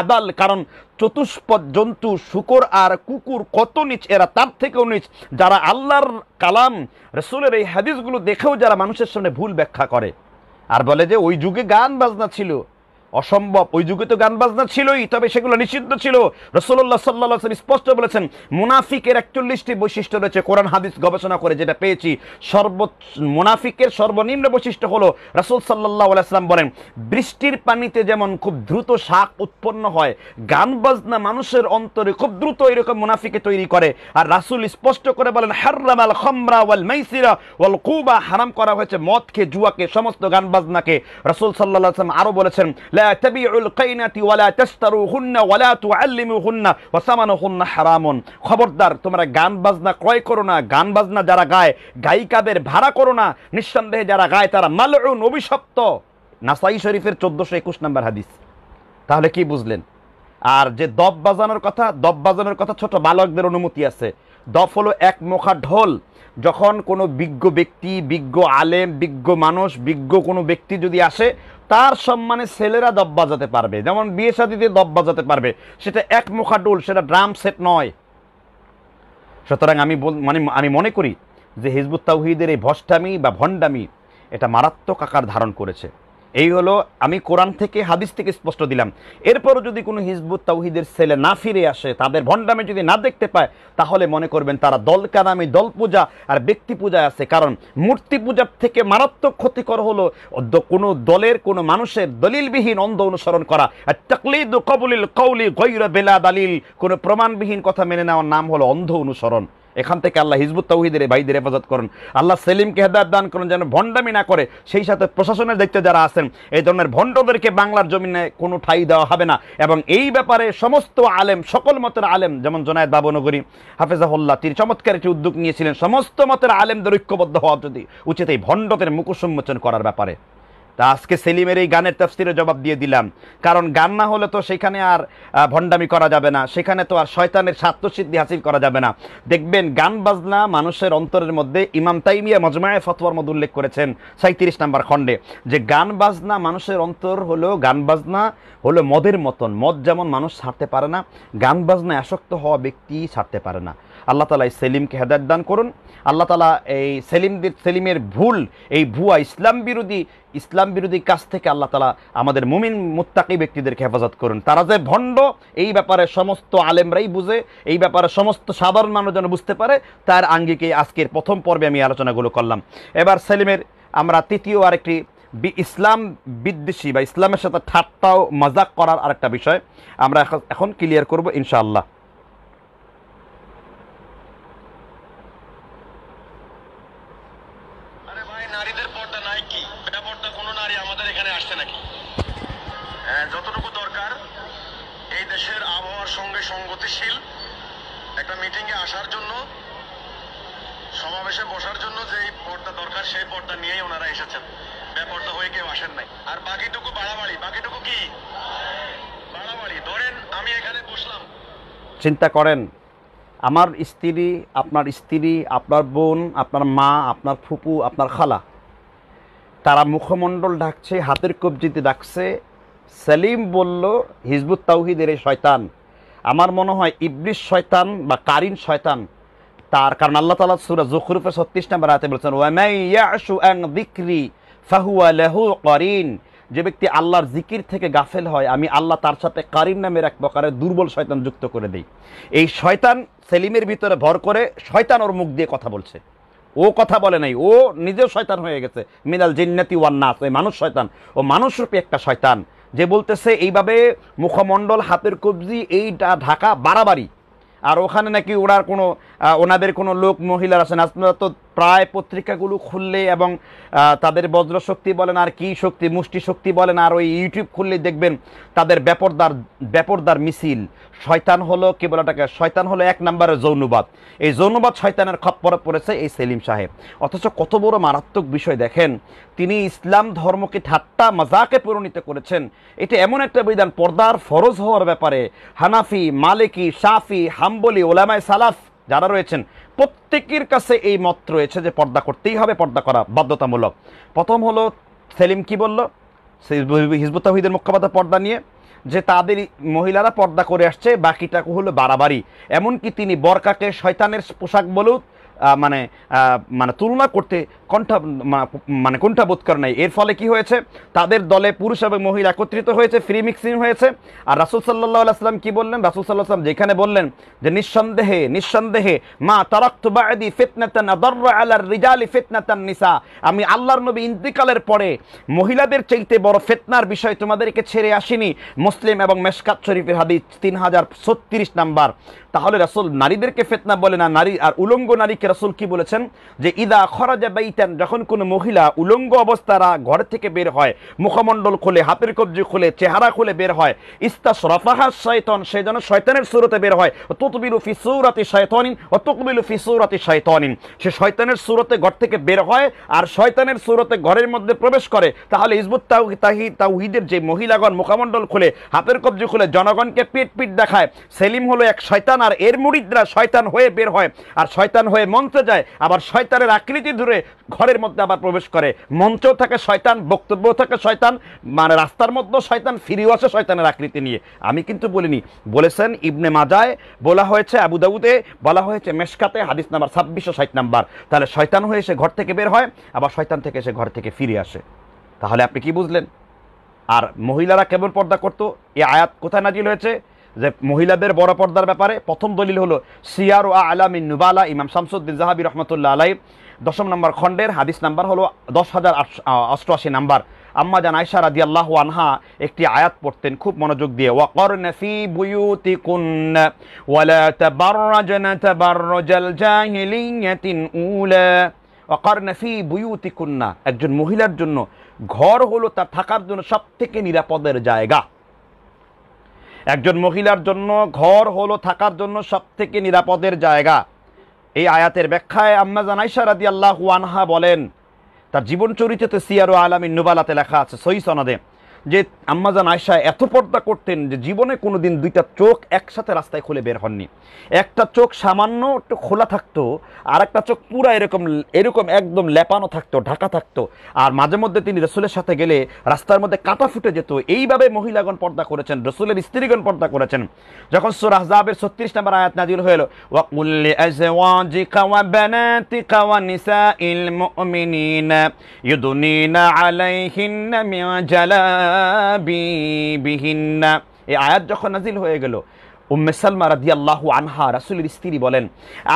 [SPEAKER 1] আদাল কারণ চতুষ্পদ জন্তু শুকর আর কুকুর কত নিচ এরা তার থেকেও নিচ যারা আল্লাহর কালাম রসুলের এই হাদিসগুলো দেখেও যারা মানুষের সামনে ভুল ব্যাখ্যা করে আর বলে যে ওই যুগে গান বাজনা ছিল অসম্ভব ওই যুগে তো গান বাজনা ছিলই তবে সেগুলো নিষিদ্ধ ছিল রসোল্লা সাল্লাহ স্পষ্ট বলেছেন মুনাফিকের একচল্লিশটি বৈশিষ্ট্য রয়েছে কোরআন হাদিস গবেষণা করে যেটা পেয়েছি সর্ব মুনাফিকের সর্বনিম্ন বৈশিষ্ট্য হলো রসুল সাল্লাহ আলাইসালাম বলেন বৃষ্টির পানিতে যেমন খুব দ্রুত শাক উৎপন্ন হয় গান বাজনা মানুষের অন্তরে খুব দ্রুত এরকম মুনাফিকে তৈরি করে আর রাসুল স্পষ্ট করে বলেন হার্রাম আল খমরা ওয়াল মাইসিরা ওয়াল কুবা হারাম করা হয়েছে মদকে জুয়াকে সমস্ত গান বাজনাকে রসুল সাল্লাহ আসলাম আরও বলেছেন لا تبيعوا القينة ولا تشتروهن ولا تعلموهن وثمنهن حرام খবরদার তোমরা গান বাজনা ক্রয় করো না গান বাজনা যারা গায় গায়িকাদের ভাড়া করো না নিঃসন্দেহে যারা গায় তারা মালউন অভিশপ্ত নাসাই শরীফের চোদ্দশো একুশ নম্বর হাদিস তাহলে কি বুঝলেন আর যে দব বাজানোর কথা দব বাজানোর কথা ছোট বালকদের অনুমতি আছে দফ হলো এক মুখা ঢোল যখন কোনো বিজ্ঞ ব্যক্তি বিজ্ঞ আলেম বিজ্ঞ মানুষ বিজ্ঞ কোনো ব্যক্তি যদি আসে তার সম্মানে ছেলেরা দব বাজাতে পারবে যেমন বিয়ে শাদিতে দব বাজাতে পারবে সেটা এক মুখা ডোল সেটা ড্রাম সেট নয় সুতরাং আমি মানে আমি মনে করি যে হিজবুত তাহিদের এই ভষ্টামি বা ভণ্ডামি এটা মারাত্মক আকার ধারণ করেছে এই হলো আমি কোরআন থেকে হাদিস থেকে স্পষ্ট দিলাম এরপরও যদি কোনো হিজবুত তাউহিদের ছেলে না ফিরে আসে তাদের ভণ্ডামে যদি না দেখতে পায় তাহলে মনে করবেন তারা দল কানামি দল পূজা আর ব্যক্তি পূজায় আছে কারণ মূর্তি পূজার থেকে মারাত্মক ক্ষতিকর হলো কোনো দলের কোনো মানুষের দলিলবিহীন অন্ধ অনুসরণ করা আর তাকলিদ কবুলিল কৌলি গৈর বেলা দালিল কোনো প্রমাণবিহীন কথা মেনে নেওয়ার নাম হলো অন্ধ অনুসরণ এখান থেকে আল্লাহ হিজবুত তৌহিদের ভাইদের হেফাজত করুন আল্লাহ সেলিমকে হেদায়ত দান করুন যেন ভণ্ডামি না করে সেই সাথে প্রশাসনের দায়িত্বে যারা আছেন এই ধরনের ভণ্ডদেরকে বাংলার জমিনে কোনো ঠাই দেওয়া হবে না এবং এই ব্যাপারে সমস্ত আলেম সকল মতের আলেম যেমন জোনায়দ বাবনগরী হাফেজাহুল্লাহ তিনি চমৎকার একটি উদ্যোগ নিয়েছিলেন সমস্ত মতের আলেমদের ঐক্যবদ্ধ হওয়া যদি উচিত এই ভণ্ডদের সম্মোচন করার ব্যাপারে তা আজকে সেলিমের এই গানের তফসিরে জবাব দিয়ে দিলাম কারণ গান না হলে তো সেখানে আর ভণ্ডামি করা যাবে না সেখানে তো আর শয়তানের স্বার্থসিদ্ধি হাসিল করা যাবে না দেখবেন গান বাজনা মানুষের অন্তরের মধ্যে ইমাম তাইমিয়া মজমায় ফতোয়ার মধ্যে উল্লেখ করেছেন সাঁত্রিশ নাম্বার খণ্ডে যে গান বাজনা মানুষের অন্তর হলো গান বাজনা হলো মদের মতন মদ যেমন মানুষ ছাড়তে পারে না গান বাজনায় আসক্ত হওয়া ব্যক্তি ছাড়তে পারে না আল্লাহ তালা এই সেলিমকে হেদায়ত দান করুন আল্লাহ তালা এই সেলিম সেলিমের ভুল এই ভুয়া ইসলাম বিরোধী ইসলাম বিরোধী কাজ থেকে আল্লাহ তালা আমাদের মুমিন মুত্তাকি ব্যক্তিদেরকে হেফাজত করুন তারা যে ভণ্ড এই ব্যাপারে সমস্ত আলেমরাই বুঝে এই ব্যাপারে সমস্ত সাধারণ মানুষ যেন বুঝতে পারে তার আঙ্গিকে আজকের প্রথম পর্বে আমি আলোচনাগুলো করলাম এবার সেলিমের আমরা তৃতীয় আরেকটি ইসলাম বিদ্বেষী বা ইসলামের সাথে ঠাট্টাও মজাক করার আরেকটা বিষয় আমরা এখন ক্লিয়ার করব ইনশাআল্লাহ চিন্তা করেন আমার স্ত্রী আপনার স্ত্রী আপনার বোন আপনার মা আপনার ফুপু আপনার খালা তারা মুখমণ্ডল ডাকছে হাতের কবজিতে ডাকছে সেলিম বলল হিজবুত তাউহিদের এই শয়তান আমার মনে হয় ইবলিশ শয়তান বা কারিন শয়তান তার কারণ আল্লাহ তালা সুরা জখরুফে ছত্রিশ নাম্বার হাতে বলছেন ওয়াম ইয়াশু অ্যাং বিক্রি ফাহুয়া লেহু করিন যে ব্যক্তি আল্লাহর জিকির থেকে গাফেল হয় আমি আল্লাহ তার সাথে কারিম নামের এক প্রকারের দুর্বল শয়তান যুক্ত করে দিই এই শয়তান সেলিমের ভিতরে ভর করে শয়তান ওর মুখ দিয়ে কথা বলছে ও কথা বলে নাই ও নিজেও শয়তান হয়ে গেছে মিনাল জিন্নাতি ওয়ান নাস ওই মানুষ শয়তান ও মানুষরূপী একটা শয়তান যে বলতেছে এইভাবে মুখমণ্ডল হাতের কবজি এইটা ঢাকা বাড়াবাড়ি আর ওখানে নাকি ওনার কোনো ওনাদের কোনো লোক মহিলার আছেন আপনারা তো প্রায় পত্রিকাগুলো খুললে এবং তাদের বজ্রশক্তি বলেন আর কি শক্তি মুষ্টি শক্তি বলেন আর ওই ইউটিউব খুললে দেখবেন তাদের ব্যাপরদার ব্যাপরদার মিছিল শয়তান হলো কি এটাকে শয়তান হলো এক নম্বরের যৌনবাদ এই যৌনবাদ শয়তানের খপ্পরে পড়েছে এই সেলিম সাহেব অথচ কত বড় মারাত্মক বিষয় দেখেন তিনি ইসলাম ধর্মকে ঠাট্টা মজাকে পরিণত করেছেন এটা এমন একটা বিধান পর্দার ফরজ হওয়ার ব্যাপারে হানাফি মালিকি শাফি হাম্বলি ওলামায় সালাফ যারা রয়েছেন প্রত্যেকের কাছে এই মত রয়েছে যে পর্দা করতেই হবে পর্দা করা বাধ্যতামূলক প্রথম হলো সেলিম কি বলল হিজবুত তাহিদের মুখ্যপাতা পর্দা নিয়ে যে তাদের মহিলারা পর্দা করে আসছে বাকিটা হলো বাড়াবাড়ি এমনকি তিনি বরকাকে শয়তানের পোশাক বলুক মানে মানে তুলনা করতে কণ্ঠা মানে কোনটা বোধ করে নাই এর ফলে কি হয়েছে তাদের দলে পুরুষ এবং মহিলা একত্রিত হয়েছে ফ্রি মিক্সিং হয়েছে আর রাসুল সাল্লাহ আসলাম কি বললেন রাসুল সাল্লাহ আসলাম যেখানে বললেন যে নিঃসন্দেহে নিঃসন্দেহে মা তারাক্তি ফিতনাতান আলার রিজালি ফেতনাতান নিসা আমি আল্লাহর নবী ইন্তিকালের পরে মহিলাদের চাইতে বড় ফেতনার বিষয় তোমাদেরকে ছেড়ে আসেনি মুসলিম এবং মেশকাত শরীফের হাদিস তিন হাজার ছত্রিশ নাম্বার তাহলে রাসুল নারীদেরকে ফেতনা বলে না নারী আর উলঙ্গ নারীকে রসুল কি বলেছেন যে ইদা খরাজা বাইতান যখন কোনো মহিলা উলঙ্গ অবস্থারা ঘর থেকে বের হয় মুখমণ্ডল খুলে হাতের কবজি খুলে চেহারা খুলে বের হয় ইস্তা সরফাহা শয়তন সে যেন শয়তানের সুরতে বের হয় তুতবিলু ফি সুরাতি শয়তনিন ও তুকবিলু ফি সুরাতি শয়তনিন সে শয়তানের সুরতে ঘর থেকে বের হয় আর শয়তানের সুরতে ঘরের মধ্যে প্রবেশ করে তাহলে ইসবুত তাহি তাহিদের যে মহিলাগণ মুখমণ্ডল খুলে হাতের কবজি খুলে জনগণকে পিট পিট দেখায় সেলিম হলো এক শয়তান আর এর মুরিদরা শয়তান হয়ে বের হয় আর শয়তান হয়ে মঞ্চে যায় আবার শয়তানের আকৃতি ধরে ঘরের মধ্যে আবার প্রবেশ করে মঞ্চেও থাকে শয়তান বক্তব্য থাকে শয়তান মানে রাস্তার মধ্যেও শয়তান ফিরেও আসে শয়তানের আকৃতি নিয়ে আমি কিন্তু বলিনি বলেছেন ইবনে মাজায় বলা হয়েছে আবুদাবুদে বলা হয়েছে মেশকাতে হাদিস নাম্বার ছাব্বিশশো ষাট নাম্বার তাহলে শয়তান হয়ে এসে ঘর থেকে বের হয় আবার শয়তান থেকে এসে ঘর থেকে ফিরে আসে তাহলে আপনি কি বুঝলেন আর মহিলারা কেবল পর্দা করতো এই আয়াত কোথায় নাজিল হয়েছে যে মহিলাদের বড় পর্দার ব্যাপারে প্রথম দলিল হলো সিয়ার ও আলামিন নুবালা ইমাম শামসুদ্দিন জাহাবি রহমতুল্লাহ আলাই দশম নম্বর খণ্ডের হাদিস নাম্বার হলো দশ হাজার অষ্টআশি নাম্বার আম্মা জান আয়সা রাদি আল্লাহ আনহা একটি আয়াত পড়তেন খুব মনোযোগ দিয়ে ওয়াকর নফি বুয়ুতি কুন ওয়ালা তাবাররাজন তাবাররাজাল জাহিলিয়াতিন উলা ওয়াকর নফি বুয়ুতি কুন্না একজন মহিলার জন্য ঘর হলো তার থাকার জন্য সবথেকে নিরাপদের জায়গা একজন মহিলার জন্য ঘর হলো থাকার জন্য সবথেকে নিরাপদের জায়গা এই আয়াতের ব্যাখ্যায় আম্মা জানাইশা রাদি আল্লাহ আনহা বলেন তার জীবন চরিত্রে সিয়ারো আলামী নুবালাতে লেখা আছে সই সনদে যে আম্মাজান আয়সা এত পর্দা করতেন যে জীবনে কোনো দিন দুইটা চোখ একসাথে রাস্তায় খুলে বের হননি একটা চোখ সামান্য একটু খোলা থাকতো আর একটা চোখ পুরা এরকম এরকম একদম লেপানো থাকতো ঢাকা থাকতো আর মাঝে মধ্যে তিনি রসুলের সাথে গেলে রাস্তার মধ্যে কাঁটা ফুটে যেত এইভাবে মহিলাগণ পর্দা করেছেন রসুলের স্ত্রীগণ পর্দা করেছেন যখন সুরাহজাবের ছত্রিশ নম্বর আয়াত নাজির হয়ে এলো ওয়াকুল্লি আলাইহিন্না মিন জালা বিহীন এই আয়াত যখন নাজিল হয়ে গেল উম্মে সালমা রাদিয়াল্লাহু আনহা রাসুলের স্ত্রী বলেন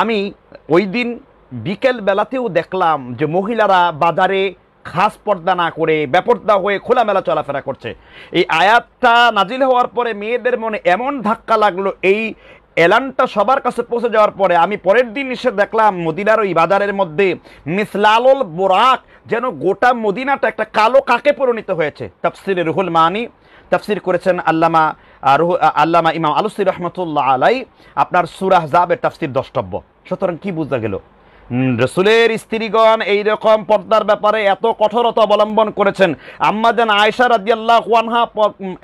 [SPEAKER 1] আমি ওই দিন বিকেল বেলাতেও দেখলাম যে মহিলারা বাজারে খাস পর্দা না করে বেপর্দা হয়ে খোলামেলা চলাফেরা করছে এই আয়াতটা নাজিল হওয়ার পরে মেয়েদের মনে এমন ধাক্কা লাগলো এই এলানটা সবার কাছে পৌঁছে যাওয়ার পরে আমি পরের দিন এসে দেখলাম মদিনার ওই বাজারের মধ্যে মিসলালুল বোরাক যেন গোটা মদিনাটা একটা কালো কাকে পরিণত হয়েছে তাফসির রুহুল মানি তাফসির করেছেন আল্লামা আল্লামা ইমাম আলসি রহমতুল্লাহ আলাই আপনার সুরাহ জাবের তাফসির দ্রষ্টব্য সুতরাং কি বুঝতে গেল রসুলের স্ত্রীগণ এইরকম পর্দার ব্যাপারে এত কঠোরতা অবলম্বন করেছেন আম্মা যেন আয়সা রাজিয়াল্লাহ ওয়ানহা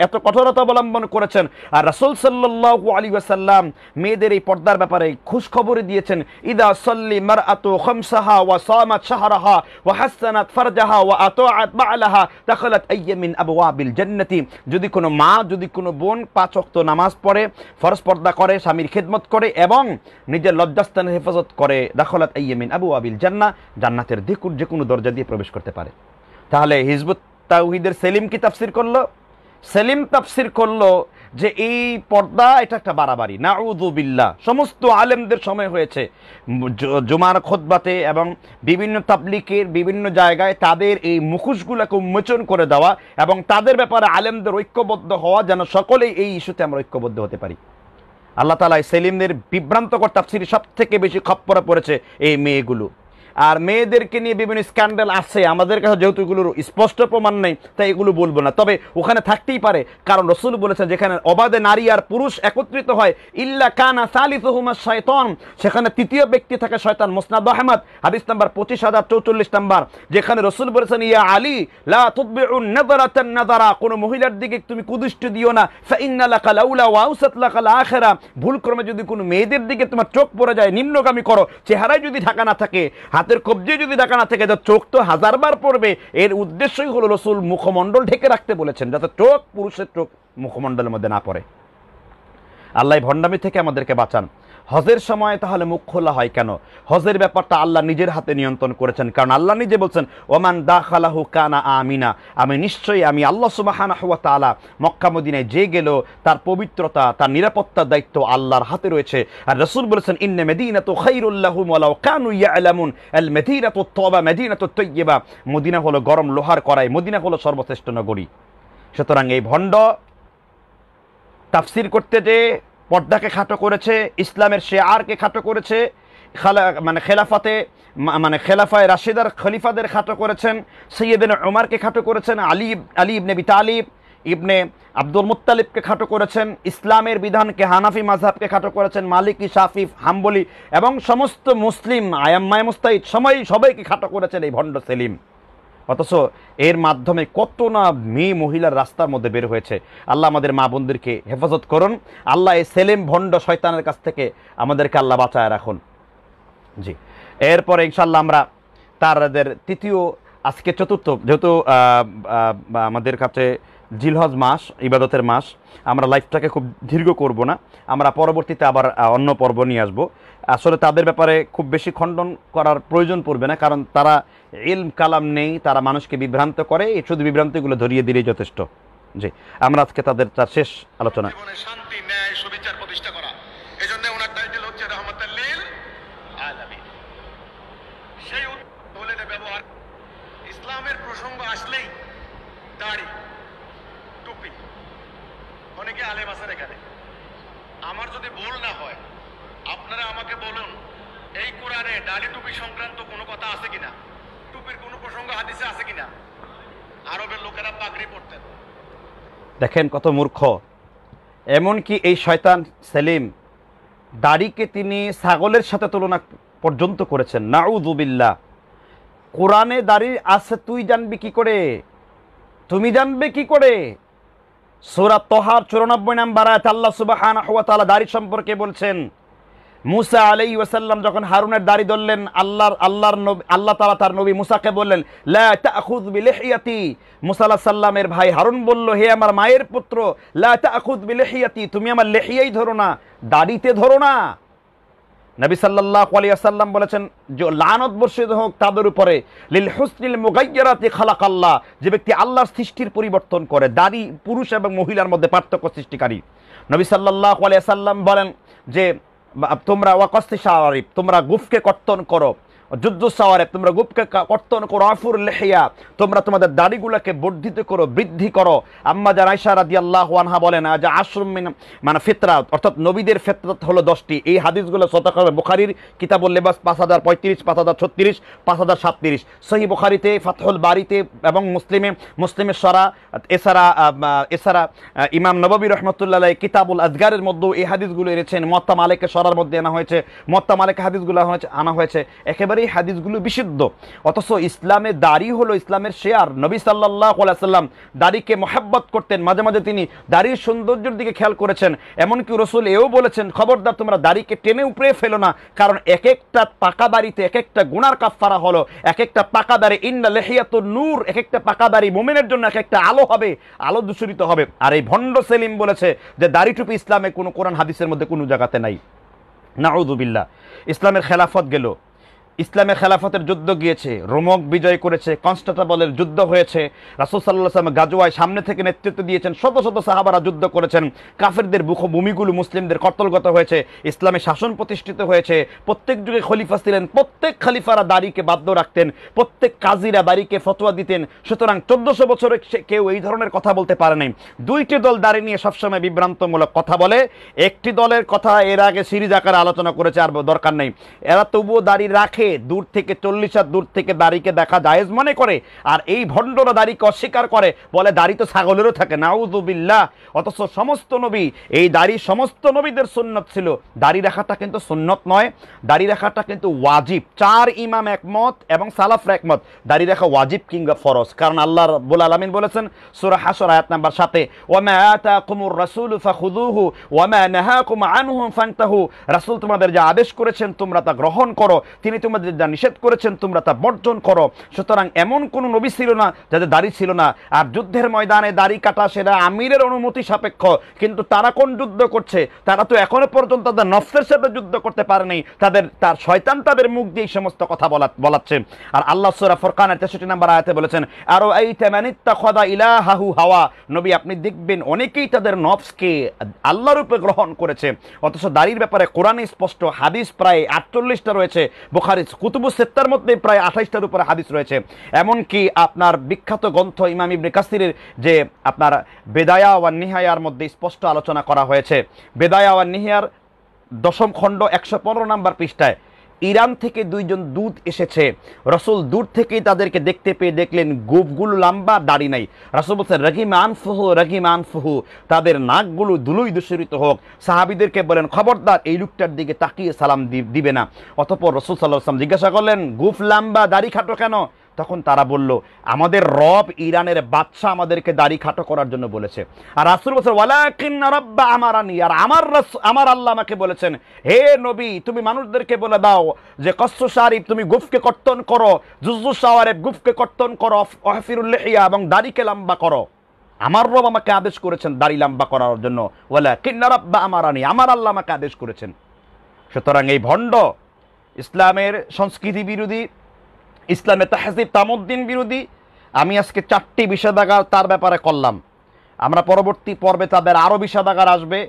[SPEAKER 1] এত কঠোরতা অবলম্বন করেছেন আর রসুল সাল্লু আলী ওয়াসাল্লাম মেয়েদের এই পর্দার ব্যাপারে খুশখবরই দিয়েছেন ইদা সল্লি মার আতো খমসাহা ওয়া সামাত শাহরাহা ওয়া হাসানাত ফারজাহা ওয়া আতো আত আলাহা তাখলাত আইয়ামিন আবওয়াবিল জান্নাতি যদি কোনো মা যদি কোনো বোন পাঁচ ওয়াক্ত নামাজ পড়ে ফরজ পর্দা করে স্বামীর খেদমত করে এবং নিজের লজ্জাস্থানের হেফাজত করে দাখলাত আই মিন আবু আবিল জান্না জান্নাতের দিকুর যে কোনো দরজা দিয়ে প্রবেশ করতে পারে তাহলে হিজবুত তাউহিদের সেলিম কি তাফসির করলো সেলিম তাফসির করলো যে এই পর্দা এটা একটা বাড়াবাড়ি নাউদুবিল্লা সমস্ত আলেমদের সময় হয়েছে জুমার খোদবাতে এবং বিভিন্ন তাবলিকের বিভিন্ন জায়গায় তাদের এই মুখোশগুলোকে উন্মোচন করে দেওয়া এবং তাদের ব্যাপারে আলেমদের ঐক্যবদ্ধ হওয়া যেন সকলেই এই ইস্যুতে আমরা ঐক্যবদ্ধ হতে পারি আল্লাহ তালা সেলিমদের বিভ্রান্তকর তাফসির সব থেকে বেশি খপ্পরা পড়েছে এই মেয়েগুলো আর মেয়েদেরকে নিয়ে বিভিন্ন স্ক্যান্ডাল আছে আমাদের কাছে যেহেতু এগুলোর স্পষ্ট প্রমাণ নেই তাই এগুলো বলবো না তবে ওখানে থাকতেই পারে কারণ রসুল বলেছেন যেখানে অবাধে নারী আর পুরুষ একত্রিত হয় ইল্লা কানা সালিফুমা শয়তন সেখানে তৃতীয় ব্যক্তি থাকে শয়তান মোসনাদ আহমদ হাদিস নাম্বার পঁচিশ হাজার চৌচল্লিশ নাম্বার যেখানে রসুল বলেছেন ইয়া আলী লা নাদারা কোনো মহিলার দিকে তুমি কুদৃষ্টি দিও না আখেরা ভুল ক্রমে যদি কোনো মেয়েদের দিকে তোমার চোখ পড়ে যায় নিম্নগামী করো চেহারায় যদি ঢাকা না থাকে হাত হাতের কবজি যদি দেখা না থেকে যায় চোখ তো হাজারবার পড়বে এর উদ্দেশ্যই হলো রসুল মুখমণ্ডল ঢেকে রাখতে বলেছেন যাতে চোখ পুরুষের চোখ মুখমণ্ডলের মধ্যে না পড়ে আল্লাহ ভণ্ডামি থেকে আমাদেরকে বাঁচান হজের সময় তাহলে মুখ খোলা হয় কেন হজের ব্যাপারটা আল্লাহ নিজের হাতে নিয়ন্ত্রণ করেছেন কারণ আল্লাহ নিজে বলছেন ওমান দা খালাহু কানা আমিনা আমি নিশ্চয়ই আমি আল্লাহ সুবাহান হুয়া তালা মক্কা মদিনায় যে গেল তার পবিত্রতা তার নিরাপত্তার দায়িত্ব আল্লাহর হাতে রয়েছে আর রসুল বলেছেন ইন্নে মেদিনা তো খাইরুল্লাহু মলাউ কানু ইয়ালামুন আল মেদিনা তো তবা মেদিনা তো তৈয়বা মদিনা হলো গরম লোহার করায় মদিনা হলো সর্বশ্রেষ্ঠ নগরী সুতরাং এই ভণ্ড তাফসির করতে যে পর্দাকে খাটো করেছে ইসলামের শেয়ারকে খাটো করেছে মানে খেলাফাতে মানে খেলাফায় রাশিদার খলিফাদের খাটো করেছেন সৈয়দিন ওমারকে খাটো করেছেন আলী আলী ইবনে বিতালিব ইবনে আব্দুল মুতালিবকে খাটো করেছেন ইসলামের বিধানকে হানাফি মাঝহাবকে খাটো করেছেন মালিকি শাফিফ হাম্বলি এবং সমস্ত মুসলিম আয়াম্মায় মুস্তাহিদ সময় সবাইকে খাটো করেছেন এই ভণ্ড সেলিম অথচ এর মাধ্যমে কত না মেয়ে মহিলার রাস্তার মধ্যে বের হয়েছে আল্লাহ আমাদের মা বোনদেরকে হেফাজত করুন আল্লাহ এই সেলেম ভণ্ড শয়তানের কাছ থেকে আমাদেরকে আল্লাহ বাঁচায় রাখুন জি এরপরে ইনশাল্লাহ আমরা তাদের তৃতীয় আজকে চতুর্থ যেহেতু আমাদের কাছে জিলহজ মাস ইবাদতের মাস আমরা লাইফটাকে খুব দীর্ঘ করব না আমরা পরবর্তীতে আবার অন্য পর্ব নিয়ে আসবো আসলে তাদের ব্যাপারে খুব বেশি খণ্ডন করার প্রয়োজন পড়বে না কারণ তারা ইল কালাম নেই তারা মানুষকে বিভ্রান্ত করে এই শুধু বিভ্রান্তিগুলো ধরিয়ে দিলেই যথেষ্ট জি আমরা আজকে তাদের তার শেষ আলোচনা
[SPEAKER 2] শান্তি ন্যায় সুবিচার প্রতিষ্ঠা করা ওনার টাইটেল হচ্ছে আলামিন সেই ব্যবহার ইসলামের প্রসঙ্গ আসলেই দাড়ি টুপি অনেকে আলেম আছেন এখানে আমার যদি ভুল না হয় আপনারা আমাকে বলুন এই কোরআনে দাড়ি টুপি সংক্রান্ত কোনো কথা আছে কিনা
[SPEAKER 1] দেখেন কত মূর্খ এমনকি এই শয়তান সেলিম দাড়িকে তিনি ছাগলের সাথে তুলনা পর্যন্ত করেছেন নাউদুবিল্লা কোরআনে দাড়ি আছে তুই জানবি কি করে তুমি জানবে কি করে সোরা তোহার চুরানব্বই নাম্বার আল্লাহ সুবাহ দাড়ি সম্পর্কে বলছেন মুসা আলাই ওয়াসাল্লাম যখন হারুনের দাড়ি ধরলেন আল্লাহর আল্লাহর নবী আল্লাহ তালা তার নবী মুসাকে বললেন লাখুদিলেহিয়াতি মুসা সাল্লামের ভাই হারুন বলল হে আমার মায়ের পুত্র লাখুদিলেহিয়াতি তুমি আমার লেহিয়াই ধরো না দাড়িতে ধরো না নবী সাল্লাহ আলিয়াসাল্লাম বলেছেন যে লানত বর্ষিত হোক তাদের উপরে লিল হুসনিল মুগাইয়ারাতি খালাক আল্লাহ যে ব্যক্তি আল্লাহর সৃষ্টির পরিবর্তন করে দাড়ি পুরুষ এবং মহিলার মধ্যে পার্থক্য সৃষ্টিকারী নবী সাল্লাহ সাল্লাম বলেন যে তোমরা ওয়াকস্তি শাহরিফ তোমরা গুফকে কর্তন করো যুদ্ধ সাওয়ারে তোমরা গুপকে কর্তন করো আফুর লেহিয়া তোমরা তোমাদের দাড়িগুলোকে বর্ধিত করো বৃদ্ধি করো আম্মা যা রাইসা রাদি আল্লাহ আনহা বলেন আজ আশ্রম মানে ফেতরাত অর্থাৎ নবীদের ফেতরাত হলো দশটি এই হাদিসগুলো শতকর বুখারির কিতাবুল লেবাস পাঁচ হাজার পঁয়ত্রিশ পাঁচ হাজার ছত্রিশ পাঁচ হাজার সাতত্রিশ সহি বুখারিতে ফাতহুল বাড়িতে এবং মুসলিমে মুসলিমের সরা এছাড়া এছাড়া ইমাম নবী রহমতুল্লাহ কিতাবুল আজগারের মধ্যেও এই হাদিসগুলো এনেছেন মত্তা মালেকের সরার মধ্যে আনা হয়েছে মত্তা মালেকের হাদিসগুলো আনা হয়েছে একেবারে এই হাদিসগুলো বিশুদ্ধ অথচ ইসলামে দাড়ি হলো ইসলামের শেয়ার নবী সাল্লাহ সাল্লাম দাড়িকে মহাব্বত করতেন মাঝে মাঝে তিনি দাড়ির সৌন্দর্যের দিকে খেয়াল করেছেন এমনকি রসুল এও বলেছেন খবরদার তোমরা দাড়িকে টেনে উপরে ফেলো না কারণ এক একটা পাকা বাড়িতে এক একটা গুনার কাফারা হলো এক একটা পাকা দাড়ি ইন্না লেহিয়াত নূর এক একটা পাকা দাড়ি মোমেনের জন্য এক একটা আলো হবে আলো দূষিত হবে আর এই ভণ্ড সেলিম বলেছে যে দাড়ি টুপি ইসলামে কোনো কোরআন হাদিসের মধ্যে কোনো জায়গাতে নাই না ইসলামের খেলাফত গেল ইসলামের খেলাফতের যুদ্ধ গিয়েছে রোমক বিজয় করেছে কনস্টাবলের যুদ্ধ হয়েছে রাসুল গাজুয়ায় সামনে থেকে নেতৃত্ব দিয়েছেন শত শত সাহাবারা যুদ্ধ করেছেন কাফেরদের ভূমিগুলো মুসলিমদের কর্তলগত হয়েছে ইসলামে শাসন প্রতিষ্ঠিত হয়েছে প্রত্যেক যুগে খলিফা ছিলেন প্রত্যেক খালিফারা দাড়িকে বাধ্য রাখতেন প্রত্যেক কাজীরা দাড়িকে ফতোয়া দিতেন সুতরাং চোদ্দশো বছরে কেউ এই ধরনের কথা বলতে পারে নাই দুইটি দল দাঁড়িয়ে নিয়ে সবসময় বিভ্রান্তমূলক কথা বলে একটি দলের কথা এর আগে সিরিজ আকারে আলোচনা করেছে আর দরকার নেই এরা তবুও দাড়ি রাখে দূর থেকে চল্লিশ হাত দূর থেকে দাড়িকে দেখা জায়েজ মনে করে আর এই ভণ্ডরা দাড়িকে অস্বীকার করে বলে দাড়ি তো ছাগলেরও থাকে নাউজুবিল্লাহ অথচ সমস্ত নবী এই দাড়ি সমস্ত নবীদের সুন্নত ছিল দাড়ি রাখাটা কিন্তু সুন্নত নয় দাড়ি রাখাটা কিন্তু ওয়াজিব চার ইমাম একমত এবং সালাফরা একমত দাড়ি রাখা ওয়াজিব কিংবা ফরজ কারণ আল্লাহ রব্বুল আলমিন বলেছেন সুরা হাসর আয়াত নাম্বার সাথে রাসুল তোমাদের যা আদেশ করেছেন তোমরা তা গ্রহণ করো তিনি তোমাদের যা নিষেধ করেছেন তোমরা তা বর্জন করো সুতরাং এমন কোন নবী ছিল না যাদের দাড়ি ছিল না আর যুদ্ধের ময়দানে দাড়ি কাটা সেটা আমিরের অনুমতি সাপেক্ষ কিন্তু তারা কোন যুদ্ধ করছে তারা তো এখনো পর্যন্ত তাদের নফসের সাথে যুদ্ধ করতে পারেনি তাদের তার শয়তান তাদের মুখ দিয়ে এই সমস্ত কথা বলা বলাচ্ছে আর আল্লাহ সুরা ফোরকানের তেষট্টি নাম্বার আয়াতে বলেছেন আরো এই তেমানিত্তা খদা হাহু হাওয়া নবী আপনি দেখবেন অনেকেই তাদের নফসকে আল্লাহ রূপে গ্রহণ করেছে অথচ দাড়ির ব্যাপারে কোরআন স্পষ্ট হাদিস প্রায় আটচল্লিশটা রয়েছে বোখারি মাদারিজ কুতুবু সেত্তার মধ্যে প্রায় আঠাইশটার উপরে হাদিস রয়েছে এমনকি আপনার বিখ্যাত গ্রন্থ ইমাম ইবনে কাস্তিরের যে আপনার বেদায়া ওয়া নিহায়ার মধ্যে স্পষ্ট আলোচনা করা হয়েছে বেদায়া ওয়ান নিহায়ার দশম খণ্ড একশো পনেরো নম্বর পৃষ্ঠায় ইরান থেকে দুইজন দূত এসেছে রসুল দূর থেকেই তাদেরকে দেখতে পেয়ে দেখলেন গোপগুলো লম্বা দাড়ি নাই রসুল বলছেন রহিম আনফুহু রহিম আনফুহু তাদের নাকগুলো দুলুই দূষিত হোক সাহাবিদেরকে বলেন খবরদার এই লোকটার দিকে তাকিয়ে সালাম দিবে না অতপর রসুল সাল্লাহ আসলাম জিজ্ঞাসা করলেন গুফ লাম্বা দাড়ি খাটো কেন তখন তারা বলল আমাদের রব ইরানের বাদশাহ আমাদেরকে দাড়ি খাটো করার জন্য বলেছে আর রাসুল বলছে আমার রব্বা আর আমার আমার আল্লাহ আমাকে বলেছেন হে নবী তুমি মানুষদেরকে বলে দাও যে কষ্ট শারিফ তুমি গুফকে কর্তন করো জুজু শাওয়ারেফ গুফকে কর্তন করো অহফিরুল্লেহিয়া এবং দাড়িকে লম্বা করো আমার রব আমাকে আদেশ করেছেন দাড়ি লম্বা করার জন্য ওলা কিন্নারাব্বা আনি আমার আল্লাহ আমাকে আদেশ করেছেন সুতরাং এই ভণ্ড ইসলামের সংস্কৃতি বিরোধী ইসলামে তাহজিব তামুদ্দিন বিরোধী আমি আজকে চারটি বিষাদাগার তার ব্যাপারে করলাম আমরা পরবর্তী পর্বে তাদের আরও বিষেধাগার আসবে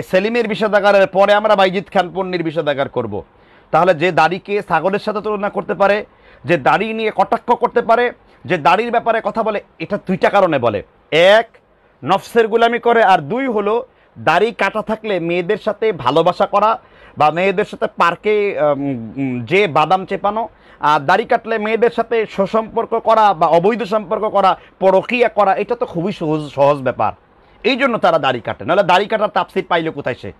[SPEAKER 1] এ সেলিমের বিষেধাগারের পরে আমরা বাইজিৎ খান পণ্যের বিষেধাগার করব। তাহলে যে দাড়িকে ছাগলের সাথে তুলনা করতে পারে যে দাড়ি নিয়ে কটাক্ষ করতে পারে যে দাড়ির ব্যাপারে কথা বলে এটা দুইটা কারণে বলে এক নফসের গুলামি করে আর দুই হলো দাড়ি কাটা থাকলে মেয়েদের সাথে ভালোবাসা করা বা মেয়েদের সাথে পার্কে যে বাদাম চেপানো আর দাড়ি কাটলে মেয়েদের সাথে সুসম্পর্ক করা বা অবৈধ সম্পর্ক করা পরকিয়া করা এটা তো খুবই সহজ সহজ ব্যাপার এই জন্য তারা দাড়ি কাটে নাহলে দাড়ি কাটার তাপসির পাইলে কোথায় সে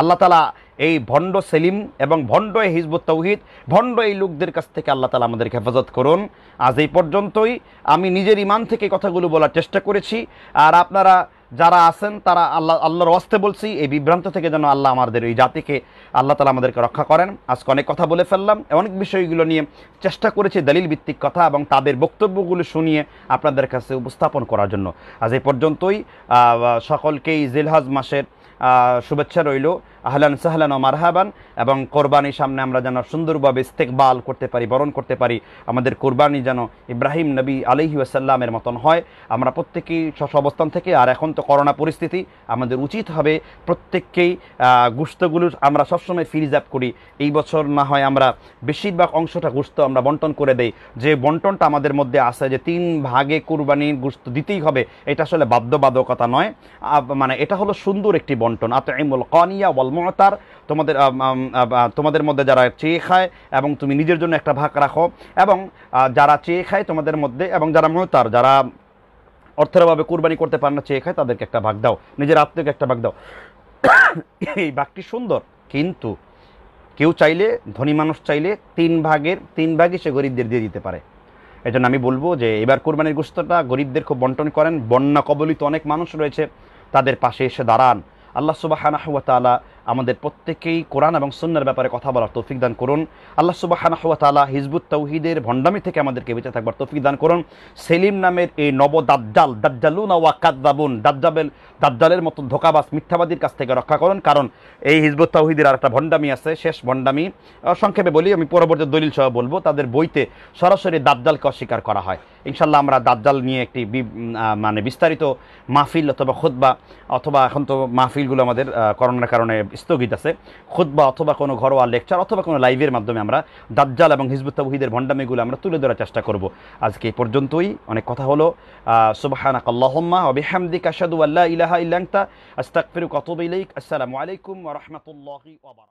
[SPEAKER 1] আল্লাহ তালা এই ভণ্ড সেলিম এবং ভণ্ড এই হিজবুত তৌহিদ ভণ্ড এই লোকদের কাছ থেকে আল্লাহ তালা আমাদেরকে হেফাজত করুন আজ এই পর্যন্তই আমি নিজের ইমান থেকে কথাগুলো বলার চেষ্টা করেছি আর আপনারা যারা আছেন তারা আল্লাহ আল্লাহর অস্তে বলছি এই বিভ্রান্ত থেকে যেন আল্লাহ আমাদের এই জাতিকে আল্লাহ তালা আমাদেরকে রক্ষা করেন আজকে অনেক কথা বলে ফেললাম অনেক বিষয়গুলো নিয়ে চেষ্টা করেছি দলিল ভিত্তিক কথা এবং তাদের বক্তব্যগুলো শুনিয়ে আপনাদের কাছে উপস্থাপন করার জন্য আজ এ পর্যন্তই সকলকেই জিলহাজ মাসের শুভেচ্ছা রইল আহলান সাহলান ও মারহাবান এবং কোরবানির সামনে আমরা যেন সুন্দরভাবে ইস্তেকবাল করতে পারি বরণ করতে পারি আমাদের কোরবানি যেন ইব্রাহিম নবী আলিহি আসাল্লামের মতন হয় আমরা প্রত্যেকেই সস অবস্থান থেকে আর এখন তো করোনা পরিস্থিতি আমাদের উচিত হবে প্রত্যেককেই গুস্তগুলো আমরা সবসময় ফিরিজ আপ করি এই বছর না হয় আমরা বেশিরভাগ অংশটা গুস্ত আমরা বন্টন করে দেই যে বন্টনটা আমাদের মধ্যে আছে যে তিন ভাগে কোরবানি গুস্ত দিতেই হবে এটা আসলে বাধ্যবাধকতা নয় মানে এটা হলো সুন্দর একটি বন্টন আত এমুল কনিয়া ওয়াল মোতার তোমাদের তোমাদের মধ্যে যারা চেয়ে খায় এবং তুমি নিজের জন্য একটা ভাগ রাখো এবং যারা চেয়ে খায় তোমাদের মধ্যে এবং যারা মোতার যারা অর্থের অভাবে কোরবানি করতে পার না চেয়ে খায় তাদেরকে একটা ভাগ দাও নিজের আত্মীয়কে একটা ভাগ দাও এই ভাগটি সুন্দর কিন্তু কেউ চাইলে ধনী মানুষ চাইলে তিন ভাগের তিন ভাগই সে গরিবদের দিয়ে দিতে পারে এই জন্য আমি বলবো যে এবার কোরবানির গুস্তটা গরিবদের খুব বন্টন করেন বন্যা কবলিত অনেক মানুষ রয়েছে তাদের পাশে এসে দাঁড়ান আল্লাহ সুবাহানাহুয়া তালা আমাদের প্রত্যেকেই কোরআন এবং সুন্নার ব্যাপারে কথা বলার তৌফিক দান করুন আল্লাহ সুবাহানা হুয়া তালা হিজবুত তৌহিদের ভণ্ডামি থেকে আমাদেরকে বেঁচে থাকবার তৌফিক দান করুন সেলিম নামের এই নব দাদ্দাল দাদ্দালুন ওয়া কাদ্দাবুন দাদ্দাবেল দাদ্দালের মতো ধোকাবাস মিথ্যাবাদীর কাছ থেকে রক্ষা করুন কারণ এই হিজবুত তৌহিদের আর একটা ভণ্ডামি আছে শেষ ভণ্ডামি সংক্ষেপে বলি আমি পরবর্তী দলিল সহ বলবো তাদের বইতে সরাসরি দাদ্দালকে অস্বীকার করা হয় ইনশাল্লাহ আমরা দাদ্দাল নিয়ে একটি মানে বিস্তারিত মাহফিল অথবা খোদবা অথবা এখন তো মাহফিলগুলো আমাদের করোনার কারণে স্থগিত আছে খুদ্া অথবা কোনো ঘরোয়া লেকচার অথবা কোনো লাইভের মাধ্যমে আমরা দাজ্জাল এবং হিজবুত তাহিদের ভণ্ডামিগুলো আমরা তুলে ধরার চেষ্টা করব আজকে এই পর্যন্তই অনেক কথা হলো সুবাহানাক আল্লাহম্মা অবিহামদিক আসাদু আল্লাহ ইলাহা ইল্লাংতা আস্তাকফিরু কতব ইলাইক আসসালামু আলাইকুম ওরহমতুল্লাহি ওবার